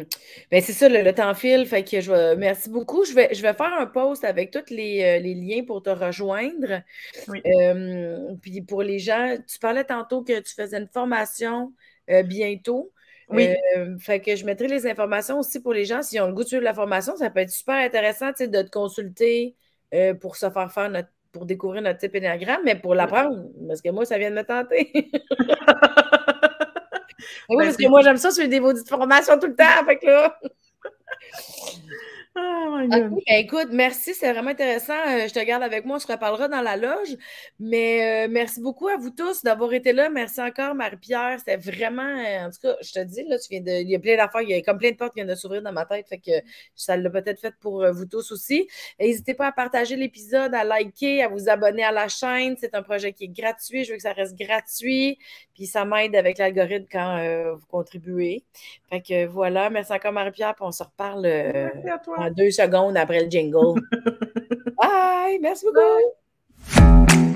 euh, ben, c'est ça, le, temps file. Fait que je merci beaucoup. Je vais, je vais faire un post avec tous les, euh, liens pour te rejoindre. puis pour les gens, tu parlais tantôt que tu faisais une formation bientôt. Oui. Euh, fait que je mettrai les informations aussi pour les gens s'ils ont le goût de suivre la formation. Ça peut être super intéressant de te consulter euh, pour se faire faire notre pour découvrir notre type énergramme, mais pour l'apprendre, parce que moi, ça vient de me tenter. <laughs> <laughs> oui, ben, parce que moi, j'aime ça, sur des de formation tout le temps. Fait que là. <laughs> Ah, ben, écoute, merci, c'est vraiment intéressant. Euh, je te garde avec moi, on se reparlera dans la loge. Mais euh, merci beaucoup à vous tous d'avoir été là. Merci encore, Marie-Pierre. C'était vraiment, euh, en tout cas, je te dis, là, tu viens de, il y a plein d'affaires, il y a comme plein de portes qui viennent de s'ouvrir dans ma tête. Fait que ça l'a peut-être fait pour vous tous aussi. N'hésitez pas à partager l'épisode, à liker, à vous abonner à la chaîne. C'est un projet qui est gratuit. Je veux que ça reste gratuit. Puis ça m'aide avec l'algorithme quand vous contribuez. Fait que voilà, merci encore, Marie-Pierre. Puis on se reparle. merci à toi deux secondes après le jingle. <laughs> Bye! Merci beaucoup!